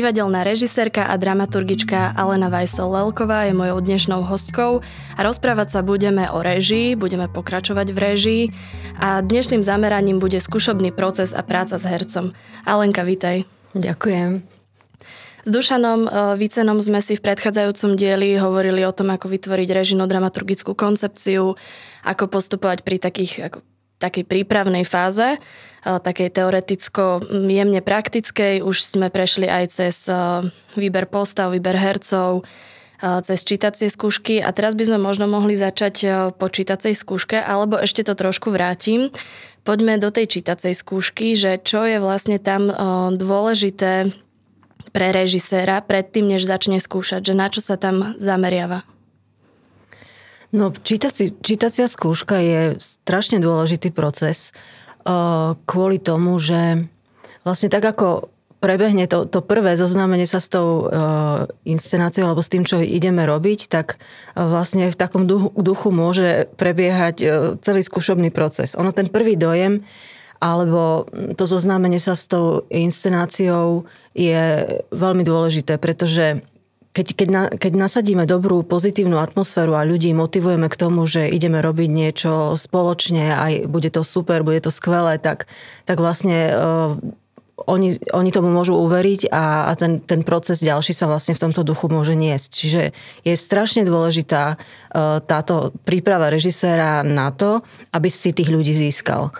Divadelná režisérka a dramaturgička Alena Vajsel-Lelková je mojou dnešnou hostkou a rozprávať sa budeme o režii, budeme pokračovať v režii a dnešným zameraním bude skúšobný proces a práca s hercom. Alenka, vitaj. Ďakujem. S Dušanom e, Vícenom sme si v predchádzajúcom dieli hovorili o tom, ako vytvoriť režino-dramaturgickú koncepciu, ako postupovať pri takých ako takej prípravnej fáze, e, takej teoreticko-jemne praktickej. Už sme prešli aj cez e, výber postav, výber hercov, e, cez čítacie skúšky a teraz by sme možno mohli začať po čítacej skúške, alebo ešte to trošku vrátim. Poďme do tej čítacej skúšky, že čo je vlastne tam dôležité pre režiséra predtým, než začne skúšať, že na čo sa tam zameriava. No, čítaci, čítacia skúška je strašne dôležitý proces uh, kvôli tomu, že vlastne tak ako prebehne to, to prvé zoznámenie sa s tou e, inscenáciou alebo s tým, čo ideme robiť, tak e, vlastne v takom duchu, duchu môže prebiehať e, celý skúšobný proces. Ono ten prvý dojem alebo to zoznámenie sa s tou inscenáciou je veľmi dôležité, pretože keď, keď, na, keď nasadíme dobrú pozitívnu atmosféru a ľudí motivujeme k tomu, že ideme robiť niečo spoločne, aj bude to super, bude to skvelé, tak, tak vlastne uh, oni, oni tomu môžu uveriť a, a ten, ten proces ďalší sa vlastne v tomto duchu môže niesť. Čiže je strašne dôležitá uh, táto príprava režiséra na to, aby si tých ľudí získal.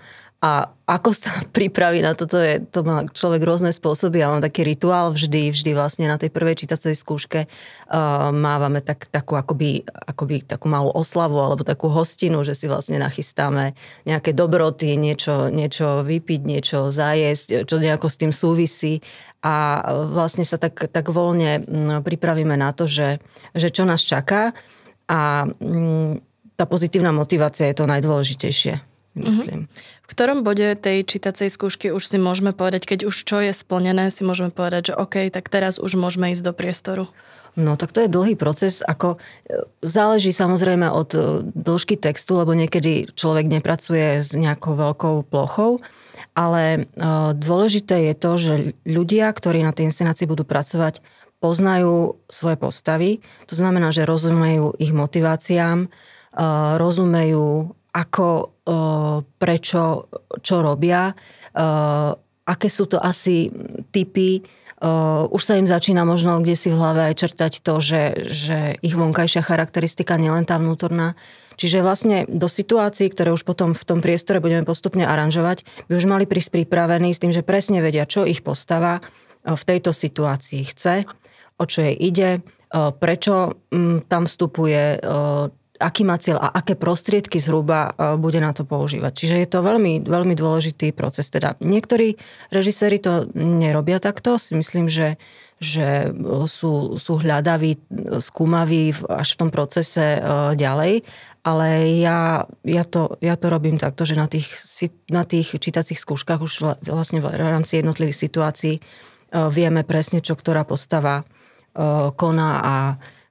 A ako sa pripraví na toto, je, to má človek rôzne spôsoby. Ja mám taký rituál vždy, vždy vlastne na tej prvej čítacej skúške uh, mávame tak, takú, akoby, akoby takú malú oslavu alebo takú hostinu, že si vlastne nachystáme nejaké dobroty, niečo, niečo vypiť, niečo zajesť, čo nejako s tým súvisí. A vlastne sa tak, tak voľne mm, pripravíme na to, že, že čo nás čaká. A mm, tá pozitívna motivácia je to najdôležitejšie Mhm. myslím. Mm-hmm. V ktorom bode tej čítacej skúšky už si môžeme povedať, keď už čo je splnené, si môžeme povedať, že OK, tak teraz už môžeme ísť do priestoru? No tak to je dlhý proces, ako e, záleží samozrejme od e, dĺžky textu, lebo niekedy človek nepracuje s nejakou veľkou plochou, ale e, dôležité je to, že ľudia, ktorí na tej inscenácii budú pracovať, poznajú svoje postavy, to znamená, že rozumejú ich motiváciám, rozumejú ako, e, prečo, čo robia, e, aké sú to asi typy, e, už sa im začína možno kde si v hlave aj črtať to, že, že ich vonkajšia charakteristika nielen tá vnútorná. Čiže vlastne do situácií, ktoré už potom v tom priestore budeme postupne aranžovať, by už mali prísť pripravení s tým, že presne vedia, čo ich postava v tejto situácii chce, o čo jej ide, prečo tam vstupuje, aký má cieľ a aké prostriedky zhruba e, bude na to používať. Čiže je to veľmi, veľmi dôležitý proces. Teda niektorí režiséri to nerobia takto, si myslím, že že e, sú, sú hľadaví, e, skúmaví až v tom procese ďalej, ale ja, ja, to, ja to robím takto, že na tých, na tých čítacích skúškach už vlastne v rámci jednotlivých situácií vieme presne, čo ktorá postava koná a,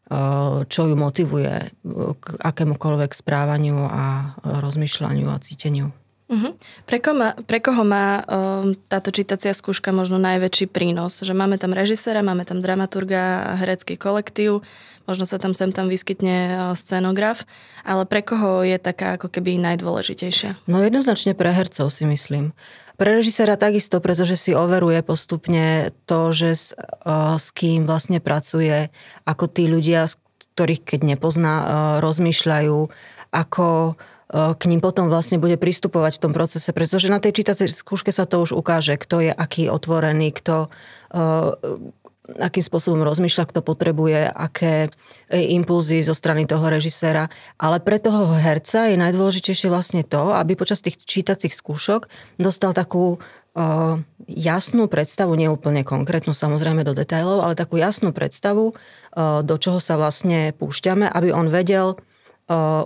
Eh, čo ju motivuje eh, k akémukoľvek správaniu a eh, rozmýšľaniu a cíteniu. Uh-huh. Pre, koma, pre koho má um, táto čítacia skúška možno najväčší prínos? Že máme tam režisera, máme tam dramaturga, herecký kolektív, možno sa tam sem tam vyskytne scenograf, ale pre koho je taká ako keby najdôležitejšia? No jednoznačne pre hercov si myslím. Pre režisera takisto, pretože si overuje postupne to, že s, eh, s kým vlastne pracuje, ako tí ľudia, ktorých keď nepozná, eh, rozmýšľajú, ako eh, k ním potom vlastne bude pristupovať v tom procese, pretože na tej čítacej skúške sa to už ukáže, kto je aký otvorený, kto akým spôsobom rozmýšľa, kto potrebuje, aké e, impulzy zo strany toho režiséra. Ale pre toho herca je najdôležitejšie vlastne to, aby počas tých čítacích skúšok dostal takú e, jasnú predstavu, neúplne konkrétnu samozrejme do detailov, ale takú jasnú predstavu, e, do čoho sa vlastne púšťame, aby on vedel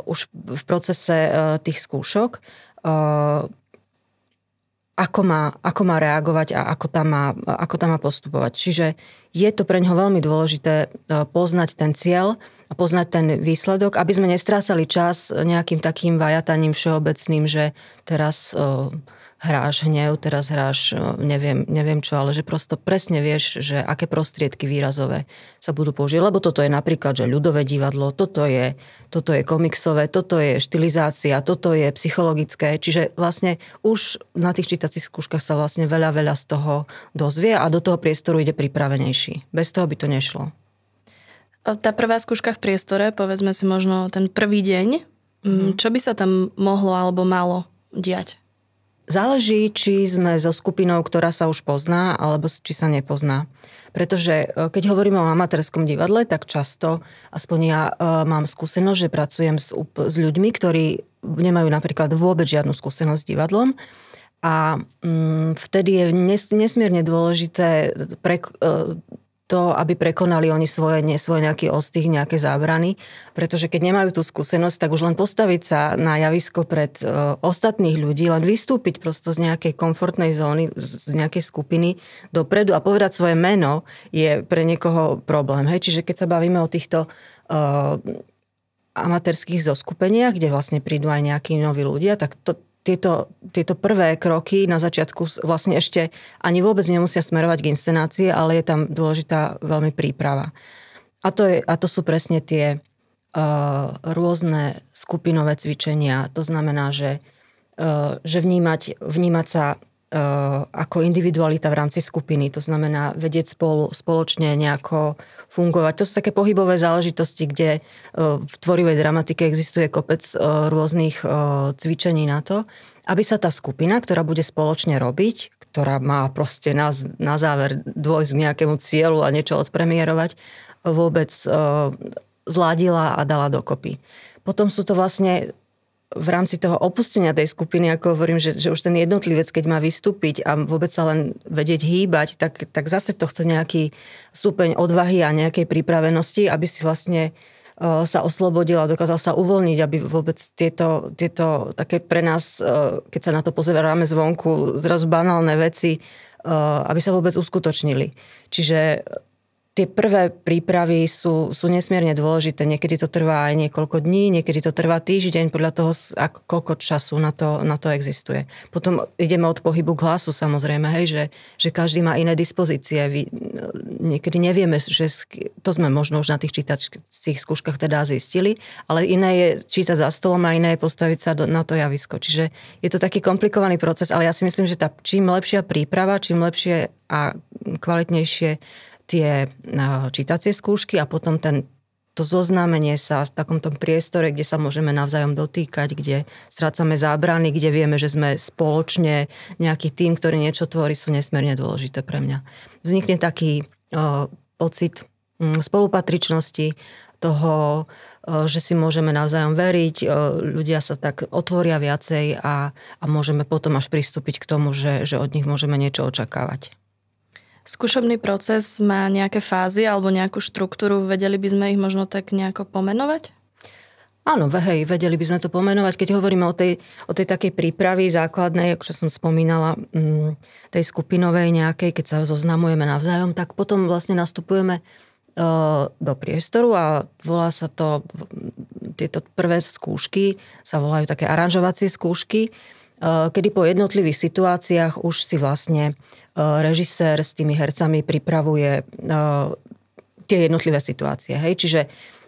už v procese tých skúšok, ako má, ako má reagovať a ako tam má, ako tam má postupovať. Čiže je to pre ňoho veľmi dôležité e, poznať ten cieľ a poznať ten výsledok, aby sme nestrácali čas nejakým takým vajataním všeobecným, že teraz e, hráš hnev, teraz hráš e, neviem, neviem čo, ale že prosto presne vieš, že aké prostriedky výrazové sa budú použiť. Lebo toto je napríklad, že ľudové divadlo, toto je, toto je komiksové, toto je štilizácia, toto je psychologické. Čiže vlastne už na tých čítacích skúškach sa vlastne veľa, veľa z toho dozvie a do toho priestoru ide pripravenejší. Bez toho by to nešlo. Tá prvá skúška v priestore, povedzme si možno ten prvý deň, mm. čo by sa tam mohlo alebo malo diať? Záleží, či sme so skupinou, ktorá sa už pozná, alebo či sa nepozná. Pretože e, keď hovoríme o amatérskom divadle, tak často, aspoň ja e, mám skúsenosť, že pracujem s, s ľuďmi, ktorí nemajú napríklad vôbec žiadnu skúsenosť s divadlom. A mm, vtedy je nes, nesmierne dôležité pre, e, to, aby prekonali oni svoje, nie, svoje nejaký ostih, nejaké zábrany, pretože keď nemajú tú skúsenosť, tak už len postaviť sa na javisko pred e, ostatných ľudí, len vystúpiť prosto z nejakej komfortnej zóny, z, z nejakej skupiny dopredu a povedať svoje meno je pre niekoho problém. Hej? Čiže keď sa bavíme o týchto e, amatérských zoskupeniach, kde vlastne prídu aj nejakí noví ľudia, tak to, tieto, tieto prvé kroky na začiatku vlastne ešte ani vôbec nemusia smerovať k inscenácii, ale je tam dôležitá veľmi príprava. A to, je, a to sú presne tie uh, rôzne skupinové cvičenia. To znamená, že, uh, že vnímať, vnímať sa Eh, ako individualita v rámci skupiny, to znamená vedieť spolu, spoločne nejako fungovať. To sú také pohybové záležitosti, kde eh, v tvorivej dramatike existuje kopec eh, rôznych cvičení na to, aby sa tá skupina, ktorá bude spoločne robiť, ktorá má proste na, na záver dôjsť k nejakému cieľu a niečo odpremierovať, vôbec zladila a dala dokopy. Potom sú to vlastne v rámci toho opustenia tej skupiny, ako hovorím, že, že už ten jednotlivec, keď má vystúpiť a vôbec sa len vedieť hýbať, tak, tak zase to chce nejaký stupeň odvahy a nejakej pripravenosti, aby si vlastne e, sa oslobodil a dokázal sa uvoľniť, aby vôbec tieto, tieto také pre nás, e, keď sa na to pozeráme zvonku, zrazu banálne veci, e, aby sa vôbec uskutočnili. Čiže tie prvé prípravy sú, sú nesmierne dôležité. Niekedy to trvá aj niekoľko dní, niekedy to trvá týždeň, podľa toho, ako, koľko času na to, na to existuje. Potom ideme od pohybu k hlasu samozrejme, hej, že, že každý má iné dispozície. Vy, no, niekedy nevieme, že to sme možno už na tých čítačských skúškach teda zistili, ale iné je čítať za stolom a iné je postaviť sa do, na to javisko. Čiže je to taký komplikovaný proces, ale ja si myslím, že tá, čím lepšia príprava, čím lepšie a kvalitnejšie tie e, čítacie skúšky a potom ten, to zoznámenie sa v takomto priestore, kde sa môžeme navzájom dotýkať, kde strácame zábrany, kde vieme, že sme spoločne nejaký tým, ktorý niečo tvorí, sú nesmierne dôležité pre mňa. Vznikne taký o, e, pocit mm, spolupatričnosti, toho, e, že si môžeme navzájom veriť, ľudia sa tak otvoria viacej a, a môžeme potom až pristúpiť k tomu, že, že od nich môžeme niečo očakávať. Skúšobný proces má nejaké fázy alebo nejakú štruktúru, vedeli by sme ich možno tak nejako pomenovať? Áno, hej, vedeli by sme to pomenovať. Keď hovoríme o tej, o tej takej prípravy základnej, ako som spomínala, mm, tej skupinovej nejakej, keď sa zoznamujeme navzájom, tak potom vlastne nastupujeme e, do priestoru a volá sa to, tieto prvé skúšky sa volajú také aranžovacie skúšky, e, kedy po jednotlivých situáciách už si vlastne Eh, režisér s tými hercami pripravuje eh, tie jednotlivé situácie. Hej? Čiže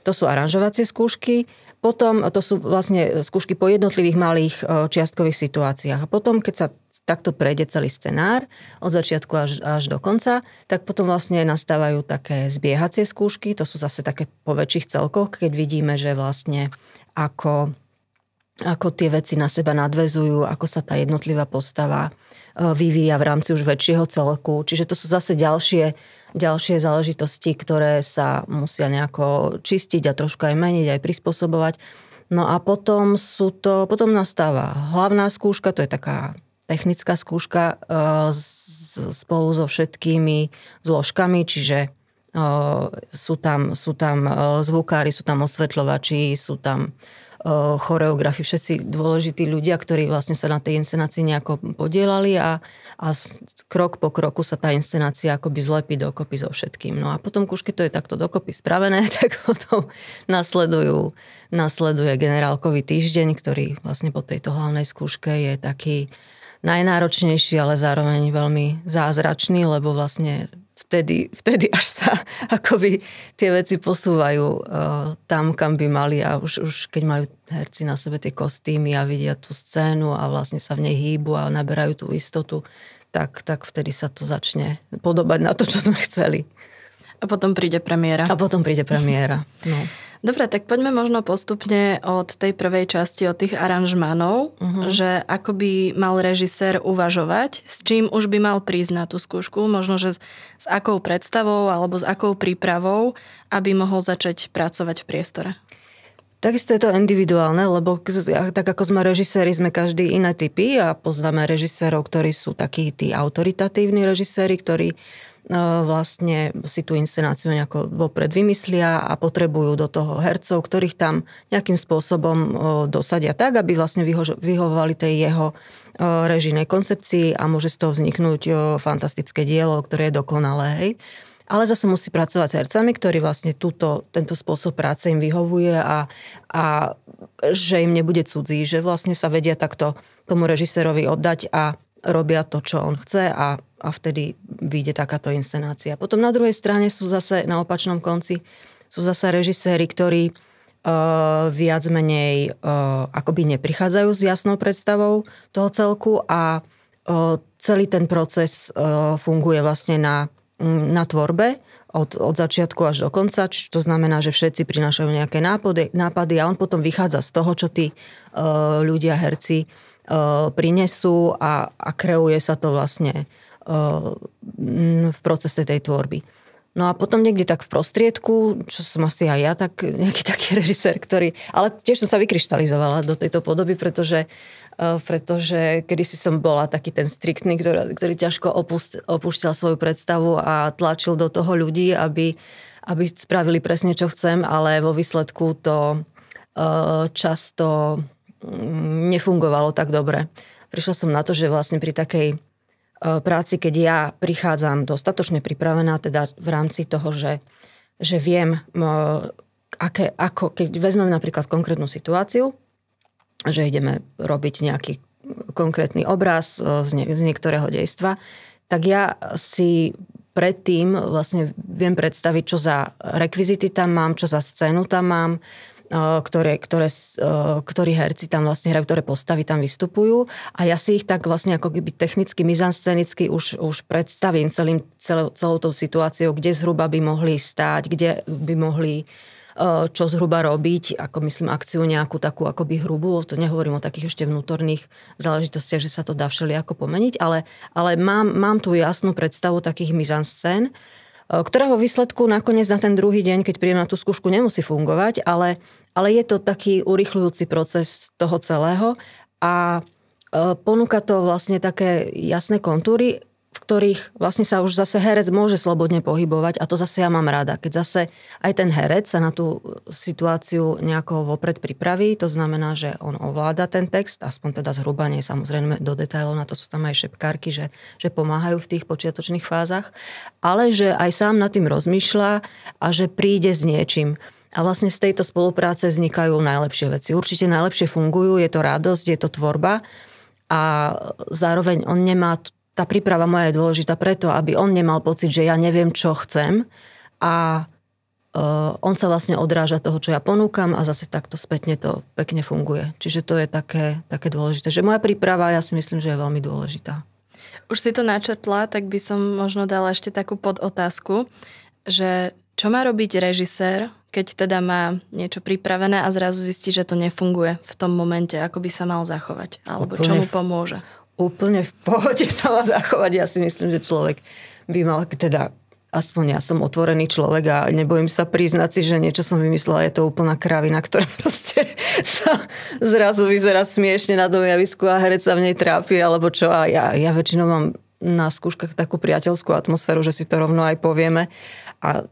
to sú aranžovacie skúšky, potom to sú vlastne skúšky po jednotlivých malých eh, čiastkových situáciách. A potom, keď sa takto prejde celý scenár od začiatku až, až do konca, tak potom vlastne nastávajú také zbiehacie skúšky, to sú zase také po väčších celkoch, keď vidíme, že vlastne ako, ako tie veci na seba nadvezujú, ako sa tá jednotlivá postava Eh, vyvíja v rámci už väčšieho celku. Čiže to sú zase ďalšie, ďalšie záležitosti, ktoré sa musia nejako čistiť a trošku aj meniť, aj prispôsobovať. No a potom sú to, potom nastáva hlavná skúška, to je taká technická skúška eh, spolu so všetkými zložkami, čiže eh, sú tam, sú tam zvukári, sú tam osvetľovači, sú tam choreografi, všetci dôležití ľudia, ktorí vlastne sa na tej inscenácii nejako podielali a, a krok po kroku sa tá inscenácia akoby zlepí dokopy so všetkým. No a potom, už keď to je takto dokopy spravené, tak potom nasledujú, nasleduje generálkový týždeň, ktorý vlastne po tejto hlavnej skúške je taký najnáročnejší, ale zároveň veľmi zázračný, lebo vlastne vtedy, vtedy až sa akoby tie veci posúvajú uh, tam, kam by mali a už, už keď majú herci na sebe tie kostýmy a vidia tú scénu a vlastne sa v nej hýbu a naberajú tú istotu, tak, tak vtedy sa to začne podobať na to, čo sme chceli. A potom príde premiéra. A potom príde premiéra. No. Dobre, tak poďme možno postupne od tej prvej časti, od tých aranžmanov, uh-huh. že ako by mal režisér uvažovať, s čím už by mal prísť na tú skúšku, možno, že s, s akou predstavou alebo s akou prípravou, aby mohol začať pracovať v priestore. Takisto je to individuálne, lebo tak ako sme režiséri, sme každý iné typy a poznáme režisérov, ktorí sú takí tí autoritatívni režiséri, ktorí E, vlastne si tú inscenáciu nejako vopred vymyslia a potrebujú do toho hercov, ktorých tam nejakým spôsobom e, dosadia tak, aby vlastne vyhovovali tej jeho e, režijnej koncepcii a môže z toho vzniknúť fantastické dielo, ktoré je dokonalé. Hej. Ale zase musí pracovať s hercami, ktorí vlastne túto, tento spôsob práce im vyhovuje a, a že im nebude cudzí, že vlastne sa vedia takto tomu režisérovi oddať a robia to, čo on chce a, a vtedy vyjde takáto inscenácia. Potom na druhej strane sú zase, na opačnom konci, sú zase režiséri, ktorí uh, viac menej uh, akoby neprichádzajú s jasnou predstavou toho celku a uh, celý ten proces uh, funguje vlastne na, na tvorbe od, od začiatku až do konca, čiže to znamená, že všetci prinášajú nejaké nápady, nápady a on potom vychádza z toho, čo tí uh, ľudia, herci E, prinesú a, a kreuje sa to vlastne e, v procese tej tvorby. No a potom niekde tak v prostriedku, čo som asi aj ja, tak nejaký taký režisér, ktorý... Ale tiež som sa vykryštalizovala do tejto podoby, pretože, e, pretože kedysi som bola taký ten striktný, ktorý, ktorý ťažko opust, opúšťal svoju predstavu a tlačil do toho ľudí, aby, aby spravili presne, čo chcem, ale vo výsledku to často Mm, nefungovalo tak dobre. Prišla som na to, že vlastne pri takej e, práci, keď ja prichádzam dostatočne pripravená, teda v rámci toho, že, že viem, aké, ako, keď vezmem napríklad konkrétnu situáciu, že ideme robiť nejaký konkrétny obraz e, z, nie, z niektorého dejstva, tak ja si predtým vlastne viem predstaviť, čo za rekvizity tam mám, čo za scénu tam mám, ktoré, ktoré, ktorí herci tam vlastne hrajú, ktoré postavy tam vystupujú a ja si ich tak vlastne ako keby technicky, mizanscenicky už, už predstavím celým, celou, celou tou situáciou, kde zhruba by mohli stáť, kde by mohli čo zhruba robiť, ako myslím akciu nejakú takú akoby hrubú, to nehovorím o takých ešte vnútorných záležitostiach, že sa to dá všeli ako pomeniť, ale, ale mám, mám tú jasnú predstavu takých mizanscén, E, ktorého výsledku nakoniec na ten druhý deň, keď príjem na tú skúšku, nemusí fungovať, ale, ale je to taký urychľujúci proces toho celého a e, ponúka to vlastne také jasné kontúry, v ktorých vlastne sa už zase herec môže slobodne pohybovať a to zase ja mám rada. Keď zase aj ten herec sa na tú situáciu nejako vopred pripraví, to znamená, že on ovláda ten text, aspoň teda zhruba nie, samozrejme do detailov, na to sú tam aj šepkárky, že, že pomáhajú v tých počiatočných fázach, ale že aj sám nad tým rozmýšľa a že príde s niečím. A vlastne z tejto spolupráce vznikajú najlepšie veci. Určite najlepšie fungujú, je to radosť, je to tvorba a zároveň on nemá tá príprava moja je dôležitá preto, aby on nemal pocit, že ja neviem, čo chcem a uh, on sa vlastne odráža toho, čo ja ponúkam a zase takto spätne to pekne funguje. Čiže to je také, také dôležité. Že moja príprava, ja si myslím, že je veľmi dôležitá. Už si to načrtla, tak by som možno dala ešte takú podotázku, že čo má robiť režisér, keď teda má niečo pripravené a zrazu zistí, že to nefunguje v tom momente, ako by sa mal zachovať? Alebo čo mu pomôže? úplne v pohode má zachovať. Ja si myslím, že človek by mal teda aspoň ja som otvorený človek a nebojím sa priznať si, že niečo som vymyslela, je to úplná kravina, ktorá proste sa zrazu vyzerá smiešne na domiavisku a herec sa v nej trápi, alebo čo. A ja, ja väčšinou mám na skúškach takú priateľskú atmosféru, že si to rovno aj povieme. A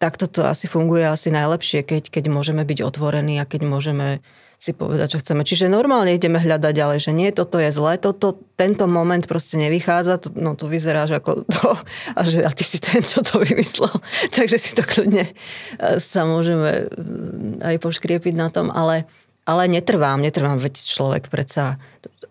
takto to asi funguje asi najlepšie, keď, keď môžeme byť otvorení a keď môžeme uh, si povedať, čo chceme. Čiže normálne ideme hľadať ďalej, že nie, toto je zlé, toto, tento moment proste nevychádza, to, no tu vyzeráš ako to a, že, a ty si ten, čo to vymyslel. Takže si to kľudne e, sa môžeme e, aj poškriepiť na tom, ale, ale netrvám, netrvám, veď človek predsa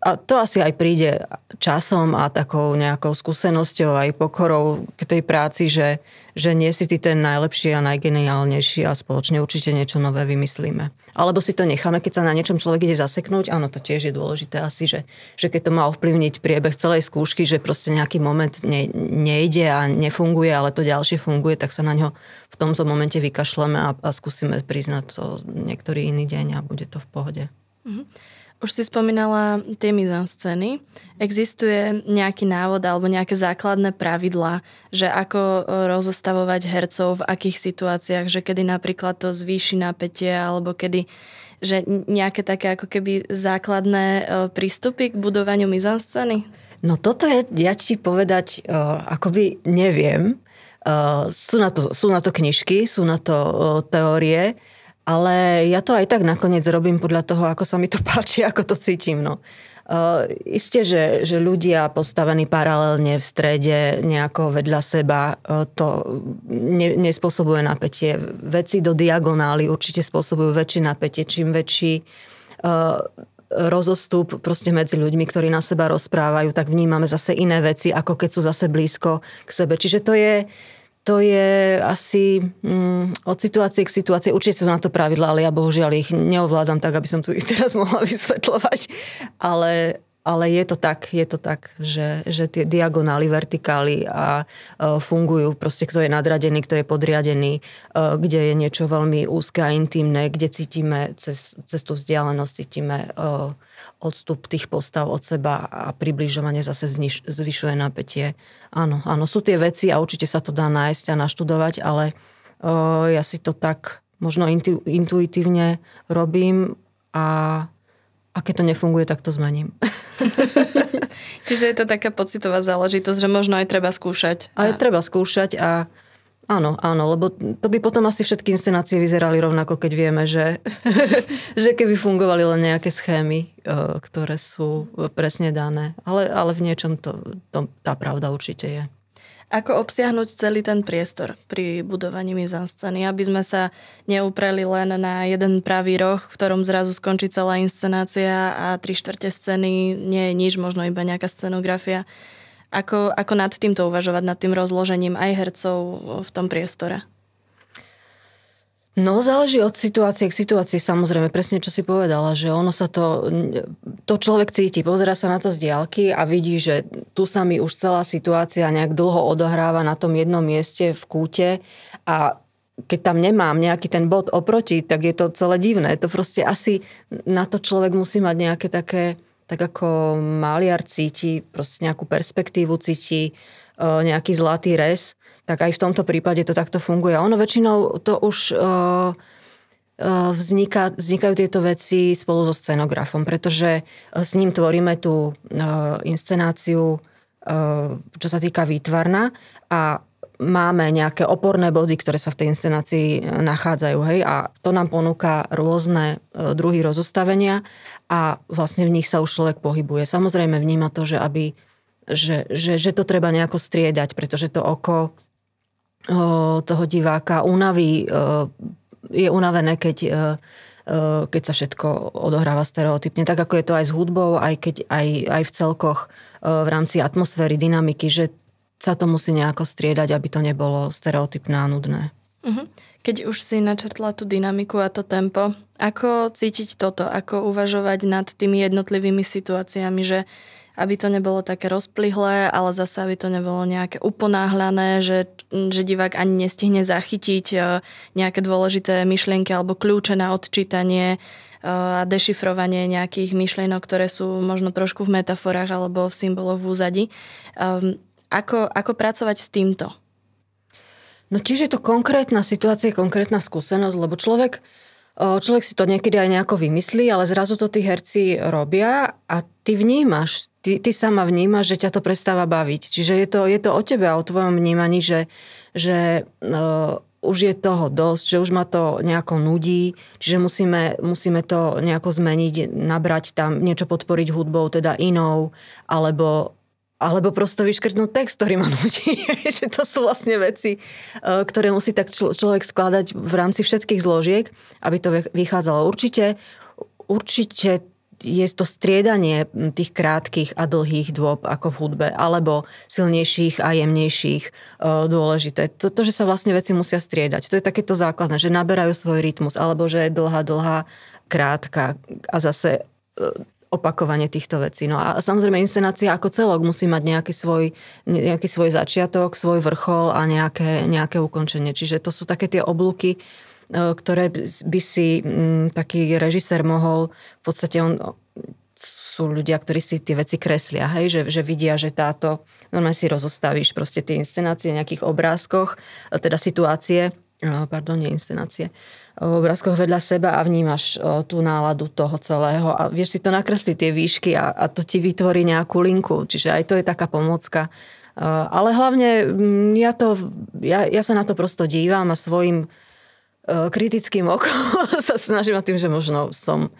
a to asi aj príde časom a takou nejakou skúsenosťou aj pokorou k tej práci, že, že nie si ty ten najlepší a najgeniálnejší a spoločne určite niečo nové vymyslíme. Alebo si to necháme, keď sa na niečom človek ide zaseknúť, áno, to tiež je dôležité asi, že, že keď to má ovplyvniť priebeh celej skúšky, že proste nejaký moment ne, nejde a nefunguje, ale to ďalšie funguje, tak sa na ňo v tomto momente vykašleme a, a skúsime priznať to niektorý iný deň a bude to v pohode. Mm-hmm. Už si spomínala tie scény. Existuje nejaký návod alebo nejaké základné pravidla, že ako e, rozostavovať hercov v akých situáciách, že kedy napríklad to zvýši napätie alebo kedy že nejaké také ako keby základné e, prístupy k budovaniu scény? No toto je, ja ti povedať, e, akoby neviem. sú, na to, sú na to knižky, sú na to teórie, ale ja to aj tak nakoniec robím podľa toho, ako sa mi to páči, ako to cítim. No. Uh, isté, že, že ľudia postavení paralelne v strede, nejako vedľa seba, uh, to ne, nespôsobuje napätie. Veci do diagonály určite spôsobujú väčšie napätie. Čím väčší uh, rozostup proste medzi ľuďmi, ktorí na seba rozprávajú, tak vnímame zase iné veci, ako keď sú zase blízko k sebe. Čiže to je, uh, to je asi mm, od situácie k situácii. Určite sú na to pravidla. ale ja bohužiaľ ich neovládam tak, aby som tu ich teraz mohla vysvetľovať. Ale, ale je to tak, je to tak, že, že tie diagonály, vertikály a e, fungujú. Proste kto je nadradený, kto je podriadený, e, kde je niečo veľmi úzke a intimné, kde cítime cez, cez tú vzdialenosť, cítime e, odstup tých postav od seba a približovanie zase zniš, zvyšuje napätie. Áno, áno, sú tie veci a určite sa to dá nájsť a naštudovať, ale o, ja si to tak možno intu, intuitívne robím a a keď to nefunguje, tak to zmením. Čiže je to taká pocitová záležitosť, že možno aj treba skúšať. Aj treba skúšať a Áno, áno, lebo to by potom asi všetky inscenácie vyzerali rovnako, keď vieme, že, že keby fungovali len nejaké schémy, eh, ktoré sú presne dané. Ale, ale v niečom to, to, tá pravda určite je. Ako obsiahnuť celý ten priestor pri budovaní mizanscény, aby sme sa neupreli len na jeden pravý roh, v ktorom zrazu skončí celá inscenácia a tri štvrte scény nie je nič, možno iba nejaká scenografia ako, ako nad týmto uvažovať, nad tým rozložením aj hercov v tom priestore? No, záleží od situácie k situácii samozrejme. Presne, čo si povedala, že ono sa to, to človek cíti, pozera sa na to z diálky a vidí, že tu sa mi už celá situácia nejak dlho odohráva na tom jednom mieste v kúte a keď tam nemám nejaký ten bod oproti, tak je to celé divné. To proste asi na to človek musí mať nejaké také tak ako maliar cíti proste nejakú perspektívu, cíti e, nejaký zlatý rez, tak aj v tomto prípade to takto funguje. Ono väčšinou to už uh, vzniká, vznikajú tieto veci spolu so scenografom, pretože s ním tvoríme tú inscenáciu, čo sa týka výtvarna a máme nejaké oporné body, ktoré sa v tej inscenácii nachádzajú. Hej? A to nám ponúka rôzne druhy rozostavenia a vlastne v nich sa už človek pohybuje. Samozrejme vníma to, že, aby, že, že, že to treba nejako striedať, pretože to oko o, toho diváka unaví, o, je unavené, keď, o, keď sa všetko odohráva stereotypne. Tak ako je to aj s hudbou, aj, keď, aj, aj v celkoch v rámci atmosféry, dynamiky, že sa to musí nejako striedať, aby to nebolo stereotypné a nudné. Mhm. Keď už si načrtla tú dynamiku a to tempo, ako cítiť toto, ako uvažovať nad tými jednotlivými situáciami, že aby to nebolo také rozplyhlé, ale zase aby to nebolo nejaké uponáhľané, že, že divák ani nestihne zachytiť e, nejaké dôležité myšlienky alebo kľúče na odčítanie e, a dešifrovanie nejakých myšlienok, ktoré sú možno trošku v metaforách alebo v symboloch v úzadi. Ehm, ako, ako pracovať s týmto? No tiež je to konkrétna situácia, konkrétna skúsenosť, lebo človek, človek si to niekedy aj nejako vymyslí, ale zrazu to tí herci robia a ty vnímaš, ty, ty sama vnímaš, že ťa to prestáva baviť. Čiže je to, je to o tebe a o tvojom vnímaní, že, že uh, už je toho dosť, že už ma to nejako nudí, čiže musíme, musíme to nejako zmeniť, nabrať tam, niečo podporiť hudbou, teda inou, alebo alebo prosto vyškrtnúť text, ktorý ma nutí. že to sú vlastne veci, e, ktoré musí tak člo- človek skladať v rámci všetkých zložiek, aby to vychádzalo. Určite, určite je to striedanie tých krátkých a dlhých dôb ako v hudbe, alebo silnejších a jemnejších e, dôležité. To, to, že sa vlastne veci musia striedať. To je takéto základné, že naberajú svoj rytmus, alebo že je dlhá, dlhá, krátka a zase e, opakovanie týchto vecí. No a samozrejme inscenácia ako celok musí mať nejaký svoj, nejaký svoj začiatok, svoj vrchol a nejaké, nejaké ukončenie. Čiže to sú také tie oblúky, e, ktoré by si m, mm, taký režisér mohol, v podstate on, sú ľudia, ktorí si tie veci kreslia, hej, že, že vidia, že táto, normálne si rozostavíš proste tie inscenácie v nejakých obrázkoch, e, teda situácie, pardon, nie inscenácie, v obrázkoch vedľa seba a vnímaš tú náladu toho celého a vieš si to nakresliť tie výšky a, a to ti vytvorí nejakú linku. Čiže aj to je taká pomocka. Ale hlavne mm, ja, to, ja, ja sa na to prosto dívam a svojim e, kritickým okom sa snažím a tým, že možno som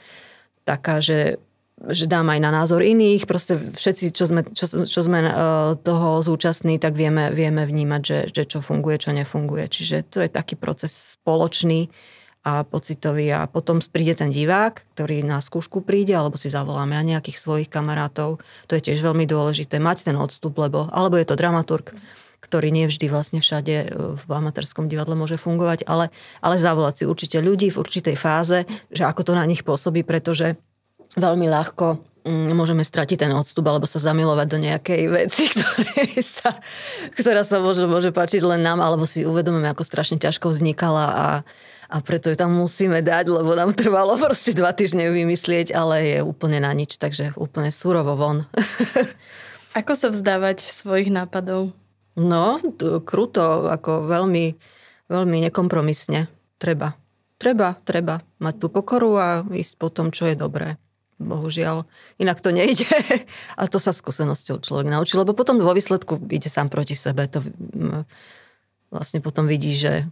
taká, že že dám aj na názor iných, proste všetci, čo sme, čo, čo sme e, toho zúčastní, tak vieme, vieme vnímať, že, že čo funguje, čo nefunguje. Čiže to je taký proces spoločný a pocitový a potom príde ten divák, ktorý na skúšku príde, alebo si zavoláme aj nejakých svojich kamarátov. To je tiež veľmi dôležité, mať ten odstup, lebo, alebo je to dramaturg, ktorý nie vždy vlastne všade e, v amatérskom divadle môže fungovať, ale, ale zavolať si určite ľudí v určitej fáze, že ako to na nich pôsobí, pretože veľmi ľahko mm, môžeme stratiť ten odstup alebo sa zamilovať do nejakej veci, sa, ktorá sa môže, môže páčiť len nám, alebo si uvedomíme, ako strašne ťažko vznikala a, a preto ju tam musíme dať, lebo nám trvalo proste dva týždne ju vymyslieť, ale je úplne na nič, takže úplne súrovo von. ako sa vzdávať svojich nápadov? No, kruto, ako veľmi, veľmi nekompromisne. Treba. Treba, treba mať tú pokoru a ísť po tom, čo je dobré bohužiaľ, inak to nejde. A to sa skúsenosťou človek naučí, lebo potom vo výsledku ide sám proti sebe. To mm, vlastne potom vidí, že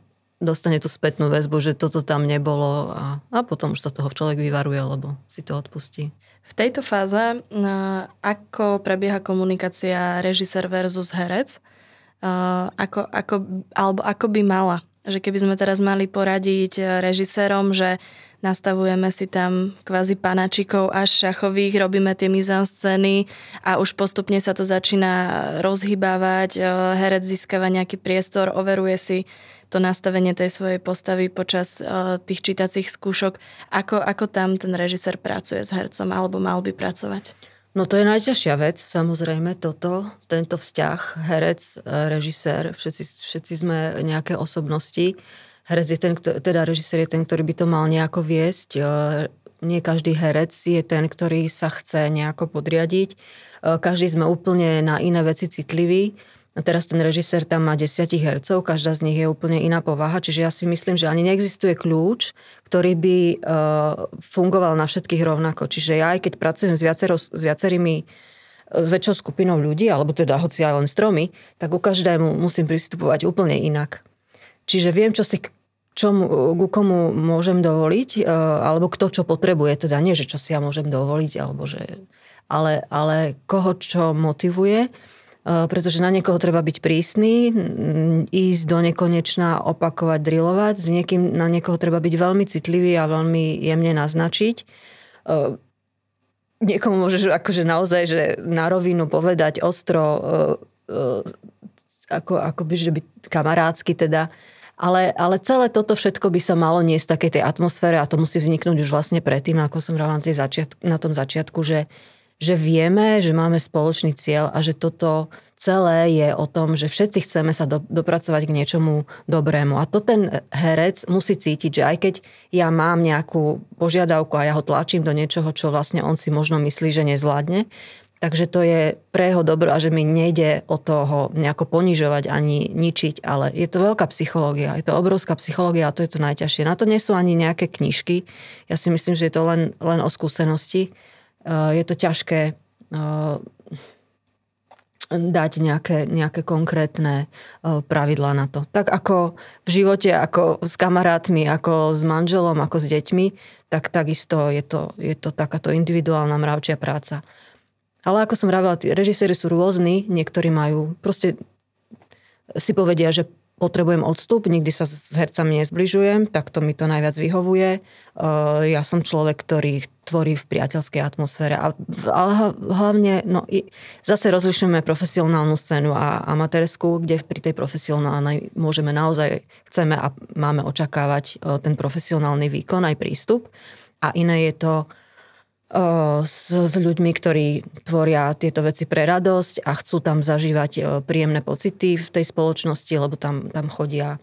dostane tú spätnú väzbu, že toto tam nebolo a, a potom už sa toho človek vyvaruje, lebo si to odpustí. V tejto fáze, ako prebieha komunikácia režisér versus herec, ako, ako, alebo ako by mala že keby sme teraz mali poradiť e, režisérom, že nastavujeme si tam kvázi panačikov až šachových, robíme tie scény a už postupne sa to začína rozhybávať, e, herec získava nejaký priestor, overuje si to nastavenie tej svojej postavy počas e, tých čítacích skúšok, ako, ako tam ten režisér pracuje s hercom alebo mal by pracovať. No to je najťažšia vec, samozrejme, toto, tento vzťah, herec, režisér, všetci, všetci sme nejaké osobnosti. Herec je ten, teda režisér je ten, ktorý by to mal nejako viesť. E, nie každý herec je ten, ktorý sa chce nejako podriadiť. E, každý sme úplne na iné veci citliví. A teraz ten režisér tam má desiatich hercov, každá z nich je úplne iná povaha, čiže ja si myslím, že ani neexistuje kľúč, ktorý by e, fungoval na všetkých rovnako. Čiže ja aj keď pracujem s, viacero, s viacerými e, s väčšou skupinou ľudí, alebo teda hoci aj len stromy, tak u každému musím pristupovať úplne inak. Čiže viem, čo si ku komu môžem dovoliť, e, alebo kto čo potrebuje. Teda nie, že čo si ja môžem dovoliť, alebo že, ale, ale koho čo motivuje Eh, pretože na niekoho treba byť prísny, mm, ísť do nekonečna, opakovať, drilovať, s niekým na niekoho treba byť veľmi citlivý a veľmi jemne naznačiť. Eh, niekomu môžeš akože naozaj, že na rovinu povedať ostro, eh, ako, ako by, že byť kamarádsky teda, ale, ale celé toto všetko by sa malo niesť v takej tej atmosfére a to musí vzniknúť už vlastne predtým, ako som hovorila na, na tom začiatku, že že vieme, že máme spoločný cieľ a že toto celé je o tom, že všetci chceme sa do, dopracovať k niečomu dobrému. A to ten herec musí cítiť, že aj keď ja mám nejakú požiadavku a ja ho tlačím do niečoho, čo vlastne on si možno myslí, že nezvládne, takže to je pre jeho dobro a že mi nejde o toho nejako ponižovať ani ničiť, ale je to veľká psychológia, je to obrovská psychológia a to je to najťažšie. Na to nie sú ani nejaké knižky, ja si myslím, že je to len, len o skúsenosti Eh, je to ťažké eh, dať nejaké, nejaké konkrétne eh, pravidlá na to. Tak ako v živote, ako s kamarátmi, ako s manželom, ako s deťmi, tak takisto je to, je to takáto individuálna mravčia práca. Ale ako som tí režiséri sú rôzni, niektorí majú, proste si povedia, že potrebujem odstup, nikdy sa s hercami nezbližujem, tak to mi to najviac vyhovuje. Eh, ja som človek, ktorý tvorí v priateľskej atmosfére. ale hlavne, no, zase rozlišujeme profesionálnu scénu a amatérskú, kde pri tej profesionálnej môžeme naozaj, chceme a máme očakávať eh, ten profesionálny výkon aj prístup. A iné je to s, s ľuďmi, ktorí tvoria tieto veci pre radosť a chcú tam zažívať príjemné pocity v tej spoločnosti, lebo tam, tam chodia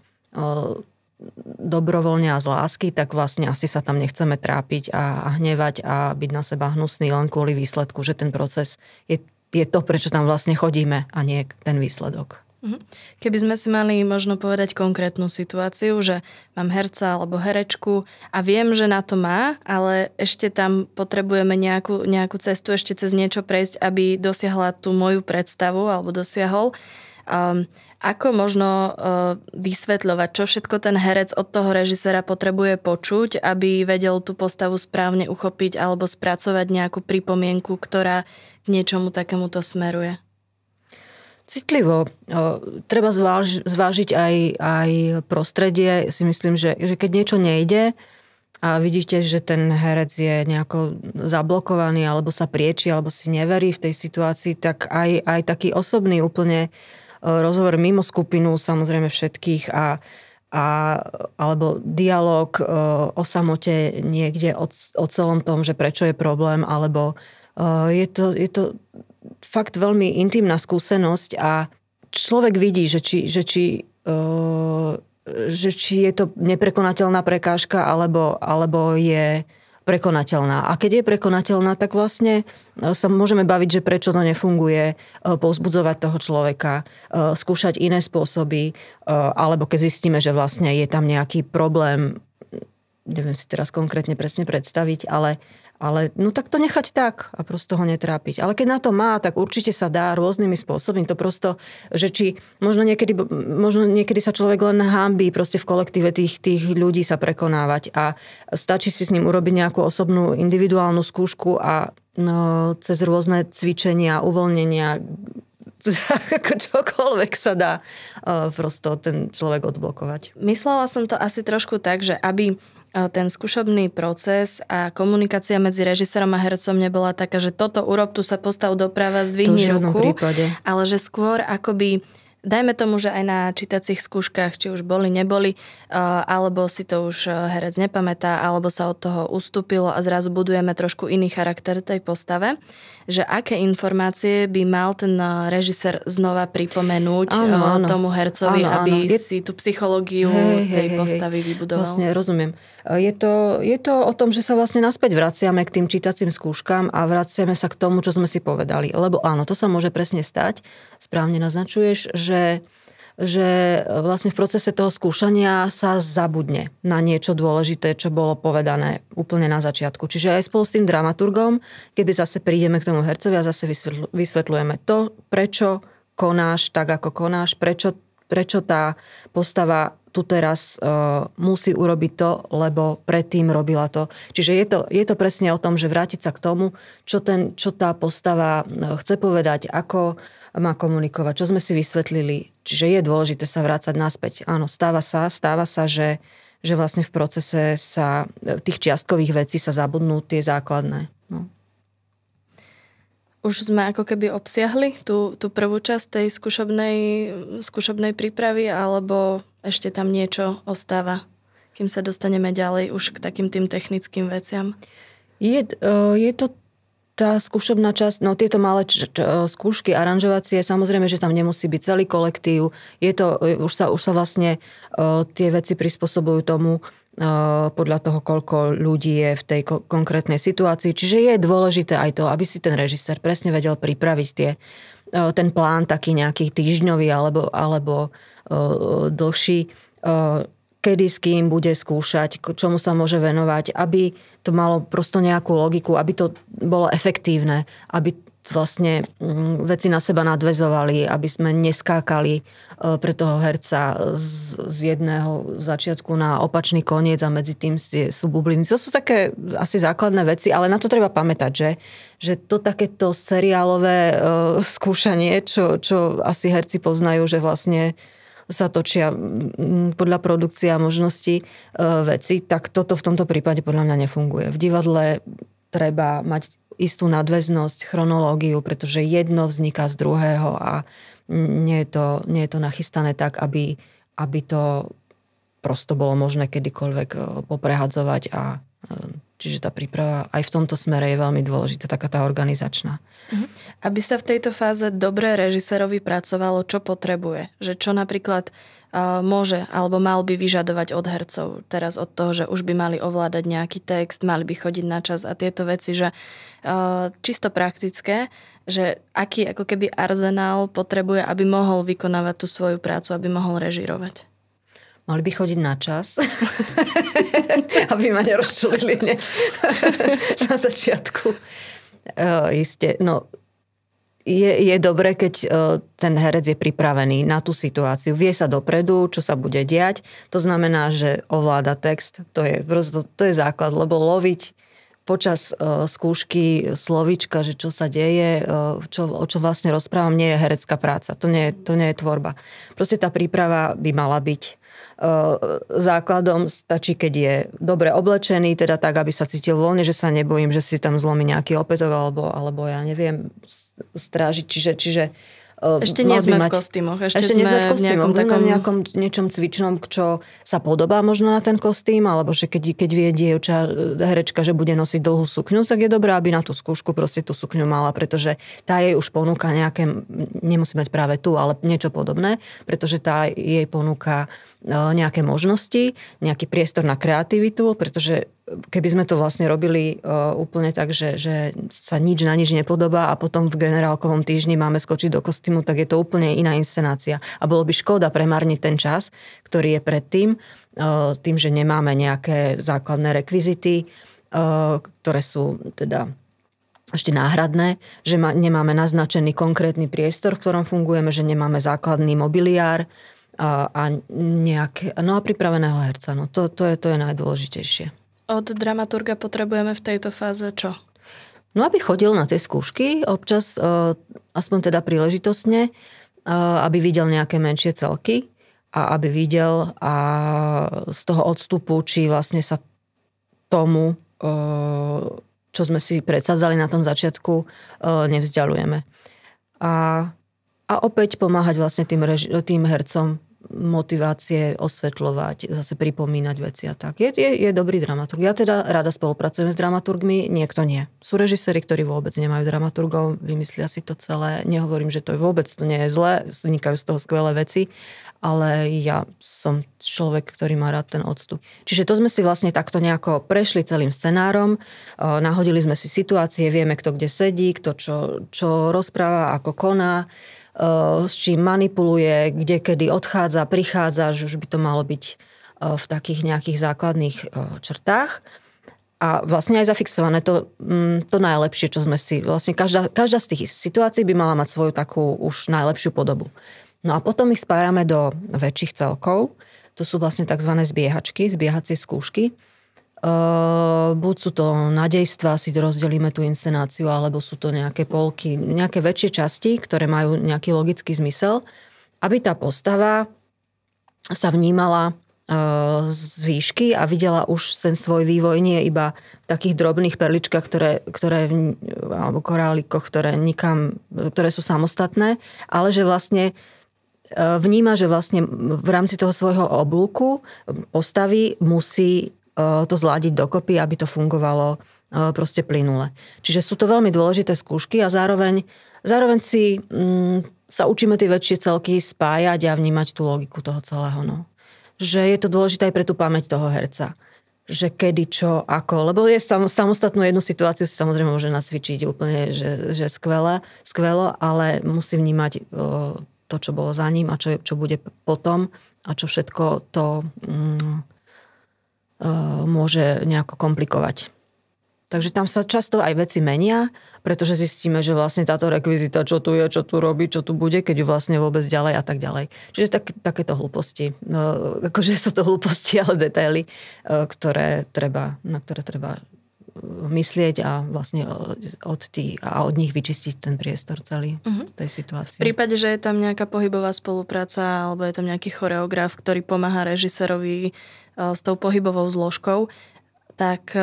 dobrovoľne a z lásky, tak vlastne asi sa tam nechceme trápiť a, a hnevať a byť na seba hnusný len kvôli výsledku, že ten proces je, je to, prečo tam vlastne chodíme a nie ten výsledok. Mhm. Keby sme si mali možno povedať konkrétnu situáciu, že mám herca alebo herečku a viem, že na to má, ale ešte tam potrebujeme nejakú, nejakú cestu, ešte cez niečo prejsť, aby dosiahla tú moju predstavu alebo dosiahol. Um, ako možno uh, vysvetľovať, čo všetko ten herec od toho režisera potrebuje počuť, aby vedel tú postavu správne uchopiť alebo spracovať nejakú pripomienku, ktorá k niečomu takémuto smeruje? citlivo. Treba zváž, zvážiť aj, aj prostredie. Si myslím, že, že keď niečo nejde a vidíte, že ten herec je nejako zablokovaný alebo sa prieči, alebo si neverí v tej situácii, tak aj, aj taký osobný úplne rozhovor mimo skupinu samozrejme všetkých a a, alebo dialog o samote niekde o, o celom tom, že prečo je problém, alebo je, to, je to fakt veľmi intimná skúsenosť a človek vidí, že či, že či, uh, že či je to neprekonateľná prekážka alebo, alebo je prekonateľná. A keď je prekonateľná, tak vlastne e, sa môžeme baviť, že prečo to nefunguje, e, povzbudzovať toho človeka, skúšať iné spôsoby, alebo keď zistíme, že vlastne je tam nejaký problém, neviem si teraz konkrétne presne predstaviť, ale ale no tak to nechať tak a prosto ho netrápiť. Ale keď na to má, tak určite sa dá rôznymi spôsobmi. To prosto, že či možno niekedy, možno niekedy sa človek len hámbí proste v kolektíve tých, tých ľudí sa prekonávať a stačí si s ním urobiť nejakú osobnú individuálnu skúšku a no, cez rôzne cvičenia, uvoľnenia, ako čokoľvek sa dá e, prosto ten človek odblokovať. Myslela som to asi trošku tak, že aby ten skúšobný proces a komunikácia medzi režisérom a hercom nebola taká, že toto urob, tu sa postav doprava, zdvihni ruku, prípade. ale že skôr akoby dajme tomu, že aj na čítacích skúškach, či už boli, neboli, eh, alebo si to už eh, herec nepamätá, alebo sa od toho ustúpilo a zrazu budujeme trošku iný charakter tej postave, že aké informácie by mal ten eh, režisér znova pripomenúť áno, áno. tomu hercovi, áno, áno. aby je... si tú psychológiu hej, tej hej, postavy hej. vybudoval. Vlastne, rozumiem. Je to, je to o tom, že sa vlastne naspäť vraciame k tým čítacím skúškam a vraciame sa k tomu, čo sme si povedali. Lebo áno, to sa môže presne stať. Správne naznačuješ, že že že vlastne v procese toho skúšania sa zabudne na niečo dôležité, čo bolo povedané úplne na začiatku. Čiže aj spolu s tým dramaturgom, keby zase prídeme k tomu hercovi a zase vysvetľujeme to, prečo konáš tak, ako konáš, prečo, prečo tá postava tu teraz e, musí urobiť to, lebo predtým robila to. Čiže je to, je to presne o tom, že vrátiť sa k tomu, čo, ten, čo tá postava e, chce povedať, ako, má komunikovať, čo sme si vysvetlili. Čiže je dôležité sa vrácať naspäť. Áno, stáva sa, stáva sa, že, že vlastne v procese sa e, tých čiastkových vecí sa zabudnú tie základné. No. Už sme ako keby obsiahli tú, tú prvú časť tej skúšobnej, skúšobnej prípravy, alebo ešte tam niečo ostáva, kým sa dostaneme ďalej už k takým tým technickým veciam? Je, e, je to tá skúšobná časť, no tieto malé č- č- e, skúšky aranžovacie, samozrejme, že tam nemusí byť celý kolektív, je to, e, už sa, už sa vlastne uh, tie veci prispôsobujú tomu, podľa toho, koľko ľudí je v tej ko- konkrétnej situácii. Čiže je dôležité aj to, aby si ten režisér presne vedel pripraviť tie, ten plán taký nejaký týždňový alebo, alebo dlhší, kedy s kým bude skúšať, čomu sa môže venovať, aby to malo prosto nejakú logiku, aby to bolo efektívne, aby vlastne mm, veci na seba nadvezovali, aby sme neskákali e, pre toho herca z, z jedného začiatku na opačný koniec a medzi tým sú bubliny. To sú také asi základné veci, ale na to treba pamätať, že, že to takéto seriálové e, skúšanie, čo, čo asi herci poznajú, že vlastne sa točia podľa produkcie a možností e, veci, tak toto v tomto prípade podľa mňa nefunguje. V divadle treba mať istú nadväznosť, chronológiu, pretože jedno vzniká z druhého a nie je to, nie je to nachystané tak, aby, aby to prosto bolo možné kedykoľvek e, poprehadzovať a Čiže tá príprava aj v tomto smere je veľmi dôležitá, taká tá organizačná. Mhm. Aby sa v tejto fáze dobre režisérovi pracovalo, čo potrebuje? Že čo napríklad môže alebo mal by vyžadovať od hercov teraz od toho, že už by mali ovládať nejaký text, mali by chodiť na čas a tieto veci, že čisto praktické, že aký ako keby arzenál potrebuje, aby mohol vykonávať tú svoju prácu, aby mohol režirovať. Mali by chodiť na čas, aby ma nerozčulili hneď na začiatku. Uh, iste, no, je, je dobre, keď uh, ten herec je pripravený na tú situáciu. Vie sa dopredu, čo sa bude diať. To znamená, že ovláda text. To je, prosto, to je základ, lebo loviť počas uh, skúšky slovička, že čo sa deje, uh, čo, o čo vlastne rozprávam, nie je herecká práca. To nie, to nie je tvorba. Proste tá príprava by mala byť E, základom stačí, keď je dobre oblečený, teda tak, aby sa cítil voľne, že sa nebojím, že si tam zlomí nejaký opätok alebo, alebo ja neviem, strážiť. Čiže, čiže e, ešte nie sme mať... v kostýmoch. Ešte, ešte sme nie sme v kostýmoch, v nejakom, takom... nejakom niečom cvičnom, čo sa podobá možno na ten kostým, alebo že keď, keď vie dievča, e, herečka, že bude nosiť dlhú sukňu, tak je dobré, aby na tú skúšku proste tú sukňu mala, pretože tá jej už ponúka nejaké, nemusí mať práve tu, ale niečo podobné, pretože tá jej ponúka uh, E, nejaké možnosti, nejaký priestor na kreativitu, pretože e, keby sme to vlastne robili e, úplne tak, že, že sa nič na nič nepodobá a potom v generálkovom týždni máme skočiť do kostýmu, tak je to úplne iná inscenácia. A bolo by škoda premarniť ten čas, ktorý je predtým, tým, že nemáme nejaké základné rekvizity, ktoré sú teda ešte náhradné, že nemáme naznačený konkrétny priestor, v ktorom fungujeme, že nemáme základný mobiliár, a, a nejaké, no a pripraveného herca. No to, to, je, to je najdôležitejšie. Od dramaturga potrebujeme v tejto fáze čo? No aby chodil na tie skúšky občas, e, aspoň teda príležitosne, e, aby videl nejaké menšie celky a aby videl a z toho odstupu, či vlastne sa tomu, e, čo sme si predsa vzali na tom začiatku, nevzdialujeme. A a opäť pomáhať vlastne tým, rež- tým hercom motivácie osvetľovať, zase pripomínať veci a tak. Je, je, je dobrý dramaturg. Ja teda rada spolupracujem s dramaturgmi, niekto nie. Sú režiséri, ktorí vôbec nemajú dramaturgov, vymyslia si to celé. Nehovorím, že to je vôbec to nie je zlé, vznikajú z toho skvelé veci, ale ja som človek, ktorý má rád ten odstup. Čiže to sme si vlastne takto nejako prešli celým scenárom, nahodili sme si situácie, vieme, kto kde sedí, kto čo, čo rozpráva, ako koná Eh, s čím manipuluje, kde kedy odchádza, prichádza, že už by to malo byť eh, v takých nejakých základných eh, črtách. A vlastne aj zafixované to, mm, to najlepšie, čo sme si... Vlastne každá, každá z tých situácií by mala mať svoju takú už najlepšiu podobu. No a potom ich spájame do väčších celkov. To sú vlastne tzv. zbiehačky, zbiehacie skúšky Ehm, buď sú to nadejstva, si rozdelíme tú inscenáciu, alebo sú to nejaké polky, nejaké väčšie časti, ktoré majú nejaký logický zmysel, aby tá postava sa vnímala ehm, z výšky a videla už ten svoj vývoj, nie iba v takých drobných perličkách, ktoré, ktoré, alebo korálikoch, ktoré, nikam, ktoré sú samostatné, ale že vlastne ehm, vníma, že vlastne v rámci toho svojho oblúku postavy musí E, to zladiť dokopy, aby to fungovalo e, proste plynule. Čiže sú to veľmi dôležité skúšky a zároveň, zároveň si mm, sa učíme tie väčšie celky spájať a vnímať tú logiku toho celého. No. Že je to dôležité aj pre tú pamäť toho herca že kedy, čo, ako. Lebo je sam, samostatnú jednu situáciu si samozrejme môže nacvičiť úplne, že, že skvelé, skvelo, ale musí vnímať o, e, to, čo bolo za ním a čo, čo bude potom a čo všetko to... Mm, Eh, môže nejako komplikovať. Takže tam sa často aj veci menia, pretože zistíme, že vlastne táto rekvizita, čo tu je, čo tu robí, čo tu bude, keď ju vlastne vôbec ďalej a tak ďalej. Čiže tak, takéto hlúposti. No, akože sú to hlúposti, ale detaily, eh, ktoré treba, na ktoré treba myslieť a vlastne od, tí, a od nich vyčistiť ten priestor celý uh-huh. tej situácie. V prípade, že je tam nejaká pohybová spolupráca alebo je tam nejaký choreograf, ktorý pomáha režisérovi e, s tou pohybovou zložkou, tak e,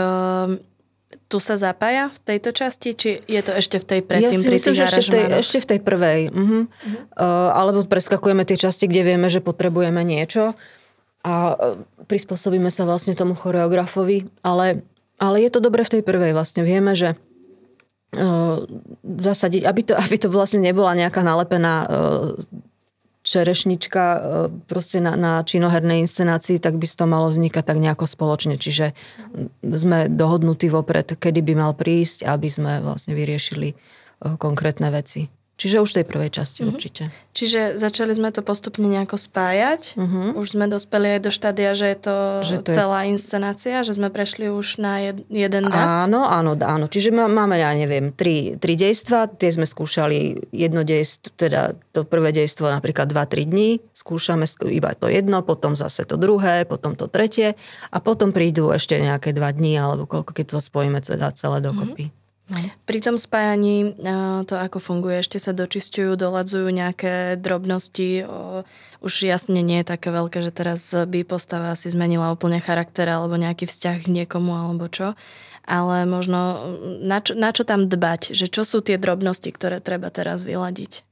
tu sa zapája v tejto časti, či je to ešte v tej predtým? Ja si myslím, že ešte v, tej, ešte v tej prvej. Uh-huh. Uh-huh. Uh, alebo preskakujeme tie časti, kde vieme, že potrebujeme niečo a e, prispôsobíme sa vlastne tomu choreografovi, ale ale je to dobre v tej prvej vlastne. Vieme, že e, zasadiť, aby to, aby to vlastne nebola nejaká nalepená e, čerešnička e, proste na, na činohernej inscenácii, tak by to malo vznikať tak nejako spoločne. Čiže sme dohodnutí vopred, kedy by mal prísť, aby sme vlastne vyriešili konkrétne veci. Čiže už v tej prvej časti mm-hmm. určite. Čiže začali sme to postupne nejako spájať. Mm-hmm. Už sme dospeli aj do štádia, že je to, že to celá je... inscenácia, že sme prešli už na jed, jeden raz. Áno, áno, áno. Čiže máme, ja neviem, tri, tri dejstva. Tie sme skúšali jedno dejstvo, teda to prvé dejstvo napríklad 2-3 dní. Skúšame iba to jedno, potom zase to druhé, potom to tretie a potom prídu ešte nejaké dva dní alebo koľko, keď to spojíme teda celé dokopy. Mm-hmm. No. Pri tom spájaní to, ako funguje, ešte sa dočisťujú, doladzujú nejaké drobnosti. Už jasne nie je také veľké, že teraz by postava si zmenila úplne charakter alebo nejaký vzťah k niekomu alebo čo. Ale možno na čo, na čo tam dbať, že čo sú tie drobnosti, ktoré treba teraz vyladiť.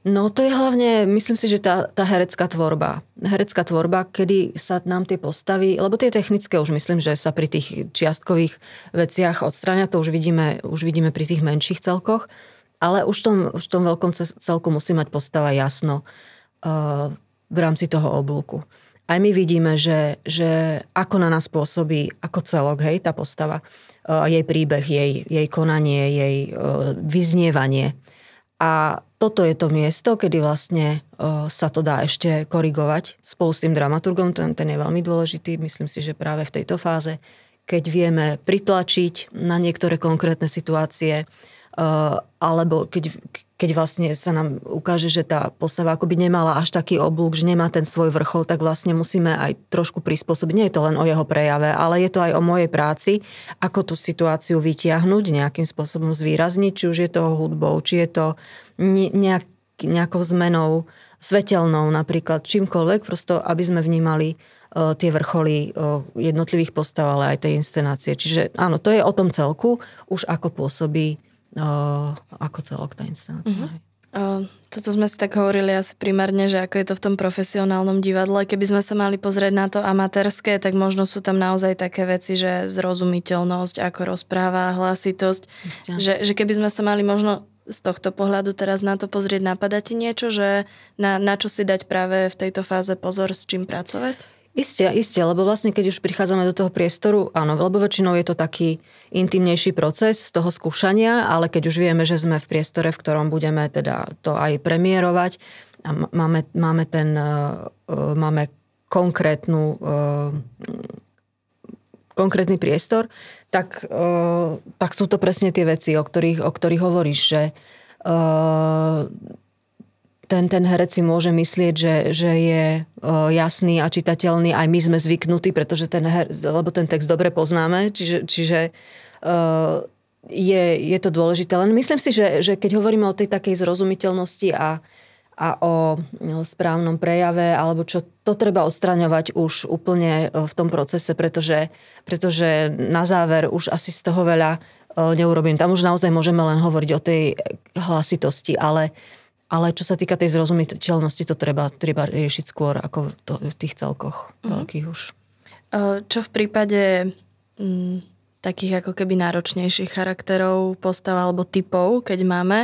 No to je hlavne, myslím si, že tá, tá herecká tvorba. Herecká tvorba, kedy sa nám tie postavy, lebo tie technické už myslím, že sa pri tých čiastkových veciach odstrania, to už vidíme, už vidíme pri tých menších celkoch, ale už v tom, už v tom veľkom celku musí mať postava jasno uh, v rámci toho oblúku. Aj my vidíme, že, že ako na nás pôsobí ako celok, hej, tá postava, uh, jej príbeh, jej, jej konanie, jej uh, vyznievanie a toto je to miesto, kedy vlastne e, sa to dá ešte korigovať spolu s tým dramaturgom, ten, ten je veľmi dôležitý, myslím si, že práve v tejto fáze, keď vieme pritlačiť na niektoré konkrétne situácie, e, alebo keď, keď vlastne sa nám ukáže, že tá postava akoby nemala až taký oblúk, že nemá ten svoj vrchol, tak vlastne musíme aj trošku prispôsobiť. Nie je to len o jeho prejave, ale je to aj o mojej práci, ako tú situáciu vytiahnuť, nejakým spôsobom zvýrazniť, či už je to hudbou, či je to nejak, nejakou zmenou svetelnou napríklad, čímkoľvek, prosto aby sme vnímali e, tie vrcholy e, jednotlivých postav, ale aj tej inscenácie. Čiže áno, to je o tom celku, už ako pôsobí uh, ako celok tá inscenácia. Mm-hmm. Uh, toto sme si tak hovorili asi primárne, že ako je to v tom profesionálnom divadle. Keby sme sa mali pozrieť na to amatérske, tak možno sú tam naozaj také veci, že zrozumiteľnosť, ako rozpráva, hlasitosť. Že, že keby sme sa mali možno z tohto pohľadu teraz na to pozrieť, napadá ti niečo, že na, na čo si dať práve v tejto fáze pozor, s čím pracovať? Isté, isté, lebo vlastne keď už prichádzame do toho priestoru, áno, lebo väčšinou je to taký intimnejší proces z toho skúšania, ale keď už vieme, že sme v priestore, v ktorom budeme teda to aj premiérovať a máme, máme ten, e, e, máme konkrétnu e, konkrétny priestor, tak, tak sú to presne tie veci, o ktorých, o ktorých hovoríš, že ten, ten herec si môže myslieť, že, že je e, jasný a čitateľný. Aj my sme zvyknutí, pretože ten her, lebo ten text dobre poznáme. Čiže, čiže e, je, je to dôležité. Len myslím si, že, že keď hovoríme o tej takej zrozumiteľnosti a, a o správnom prejave, alebo čo to treba odstraňovať už úplne e, v tom procese, pretože, pretože na záver už asi z toho veľa neurobím. Tam už naozaj môžeme len hovoriť o tej hlasitosti, ale uh, ale čo sa týka tej zrozumiteľnosti, to treba, treba riešiť skôr ako to, v tých celkoch mm. veľkých už. Čo v prípade m, mm, takých ako keby náročnejších charakterov, postav alebo typov, keď máme,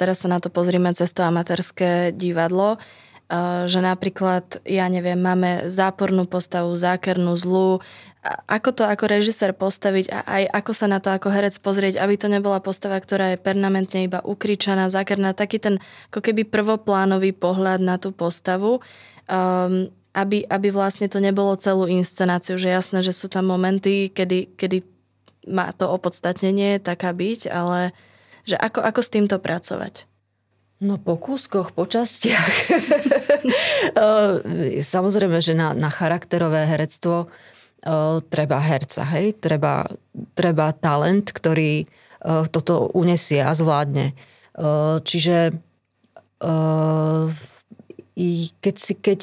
teraz sa na to pozrieme cez to amatérske divadlo, že napríklad, ja neviem, máme zápornú postavu, zákernú, zlú, ako to ako režisér postaviť a aj ako sa na to ako herec pozrieť, aby to nebola postava, ktorá je permanentne iba ukričaná, zakrná, taký ten ako keby prvoplánový pohľad na tú postavu, um, aby, aby vlastne to nebolo celú inscenáciu, že jasné, že sú tam momenty, kedy, kedy má to opodstatnenie taká byť, ale že ako, ako s týmto pracovať? No po kúskoch, po častiach. Ehm, samozrejme, že na, na charakterové herectvo uh, Eh, treba herca, hej, treba, treba talent, ktorý eh, toto unesie a zvládne. Eh, čiže keď si, keď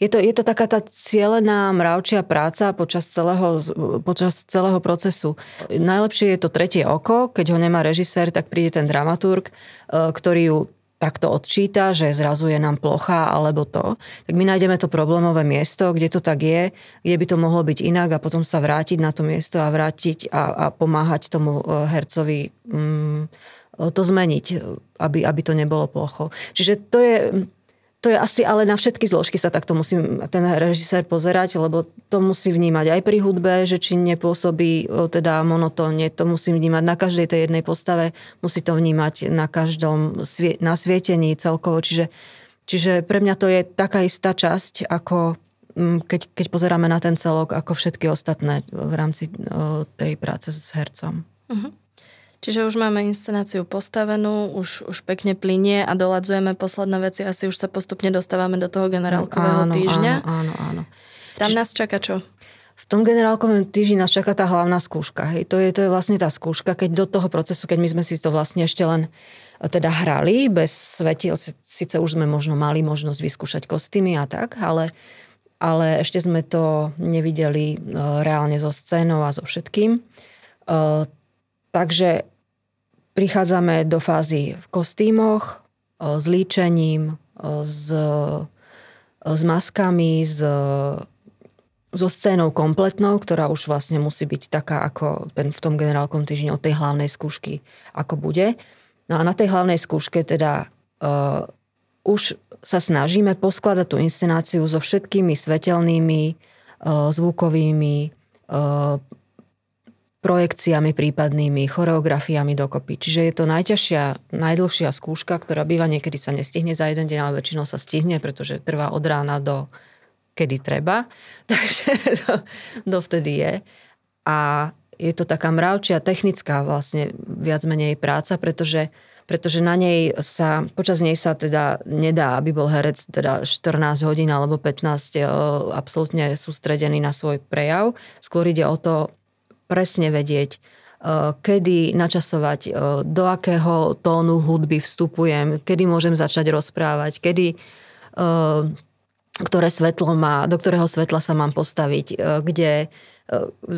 je to, je to taká tá cieľená mravčia práca počas celého, počas celého procesu. Najlepšie je to tretie oko, keď ho nemá režisér, tak príde ten dramaturg, ktorý ju takto odčíta, že zrazu je nám plocha alebo to, tak my nájdeme to problémové miesto, kde to tak je, kde by to mohlo byť inak a potom sa vrátiť na to miesto a vrátiť a, a pomáhať tomu e, hercovi mm, e, to zmeniť, aby, aby to nebolo plocho. Čiže to je to je asi ale na všetky zložky sa takto musí ten režisér pozerať, lebo to musí vnímať aj pri hudbe, že či nepôsobí teda monotónne, to musí vnímať na každej tej jednej postave, musí to vnímať na každom svie, na svietení celkovo. Čiže, čiže pre mňa to je taká istá časť, ako mm, keď, keď pozeráme na ten celok, ako všetky ostatné v rámci tej práce s hercom. Uh-huh. Čiže už máme inscenáciu postavenú, už, už pekne plinie a doladzujeme posledné veci. Asi už sa postupne dostávame do toho generálkového áno, týždňa. Áno, áno, áno. Tam Čiže... nás čaká čo? V tom generálkovom týždni nás čaká tá hlavná skúška. Hej. To, je, to je vlastne tá skúška, keď do toho procesu, keď my sme si to vlastne ešte len eh, teda hrali, bez svetil, síce už sme možno mali možnosť vyskúšať kostýmy a tak, ale, ale ešte sme to nevideli eh, reálne so scénou a so všetkým eh, Takže prichádzame do fázy v kostýmoch, s líčením, s, s maskami, s, so scénou kompletnou, ktorá už vlastne musí byť taká, ako ten, v tom generálkom týždni od tej hlavnej skúšky, ako bude. No a na tej hlavnej skúške teda uh, už sa snažíme poskladať tú inscenáciu so všetkými svetelnými, uh, zvukovými, uh, projekciami prípadnými, choreografiami dokopy. Čiže je to najťažšia, najdlhšia skúška, ktorá býva niekedy sa nestihne za jeden deň, ale väčšinou sa stihne, pretože trvá od rána do kedy treba. Takže to, dovtedy je. A je to taká mravčia technická vlastne viac menej práca, pretože pretože na nej sa, počas nej sa teda nedá, aby bol herec teda 14 hodín alebo 15 eh, absolútne sústredený na svoj prejav. Skôr ide o to presne vedieť, e, kedy načasovať, e, do akého tónu hudby vstupujem, kedy môžem začať rozprávať, kedy e, ktoré svetlo má, do ktorého svetla sa mám postaviť, kde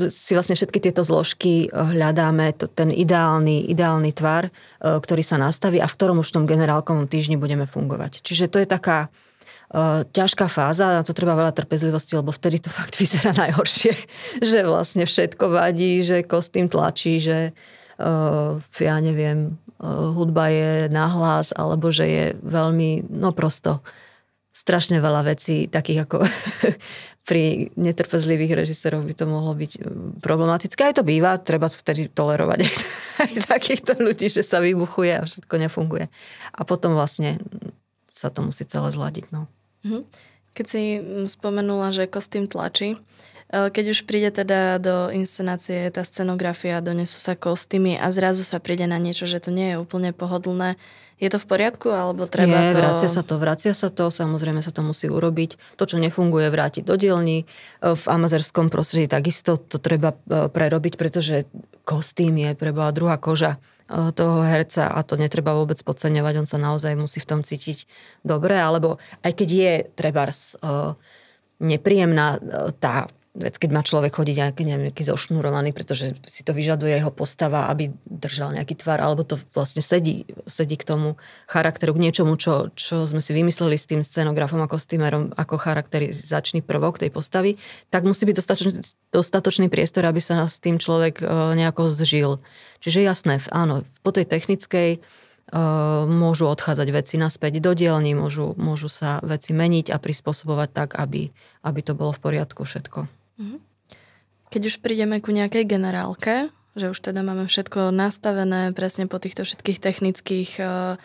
si vlastne všetky tieto zložky hľadáme, to, ten ideálny, ideálny tvar, ktorý sa nastaví a v ktorom už v tom generálkovom týždni budeme fungovať. Čiže to je taká, Eh, ťažká fáza, na to treba veľa trpezlivosti, lebo vtedy to fakt vyzerá najhoršie, že vlastne všetko vadí, že kostým tlačí, že uh, ja neviem, uh, hudba je nahlas, alebo že je veľmi, no prosto, strašne veľa vecí, takých ako pri netrpezlivých režiseroch by to mohlo byť problematické. Aj to býva, treba vtedy tolerovať aj takýchto ľudí, že sa vybuchuje a všetko nefunguje. A potom vlastne sa to musí celé zladiť. No. Mhm. Keď si mm, spomenula, že kostým tlačí, e, keď už príde teda do inscenácie tá scenografia, donesú sa kostýmy a zrazu sa príde na niečo, že to nie je úplne pohodlné. Je to v poriadku, alebo treba nie, to... vracia sa to, vracia sa to, samozrejme sa to musí urobiť. To, čo nefunguje, vrátiť do dielni. E, v amazerskom prostredí takisto to treba e, prerobiť, pretože kostým je preba druhá koža Eh, toho herca a to netreba vôbec podceňovať, on sa naozaj musí v tom cítiť dobre, alebo aj keď je trebárs eh, nepríjemná eh, tá keď má človek chodiť nejaký, neviem, nejaký zošnurovaný, pretože si to vyžaduje jeho postava, aby držal nejaký tvar, alebo to vlastne sedí, sedí k tomu charakteru, k niečomu, čo, čo sme si vymysleli s tým scenografom a kostýmerom ako charakterizačný prvok tej postavy, tak musí byť dostatočný, dostatočný priestor, aby sa s tým človek e, nejako zžil. Čiže jasné, áno, po tej technickej e, môžu odchádzať veci naspäť do dielní, môžu, môžu sa veci meniť a prispôsobovať tak, aby, aby to bolo v poriadku všetko. Mhm. Keď už prídeme ku nejakej generálke, že už teda máme všetko nastavené presne po týchto všetkých technických uh,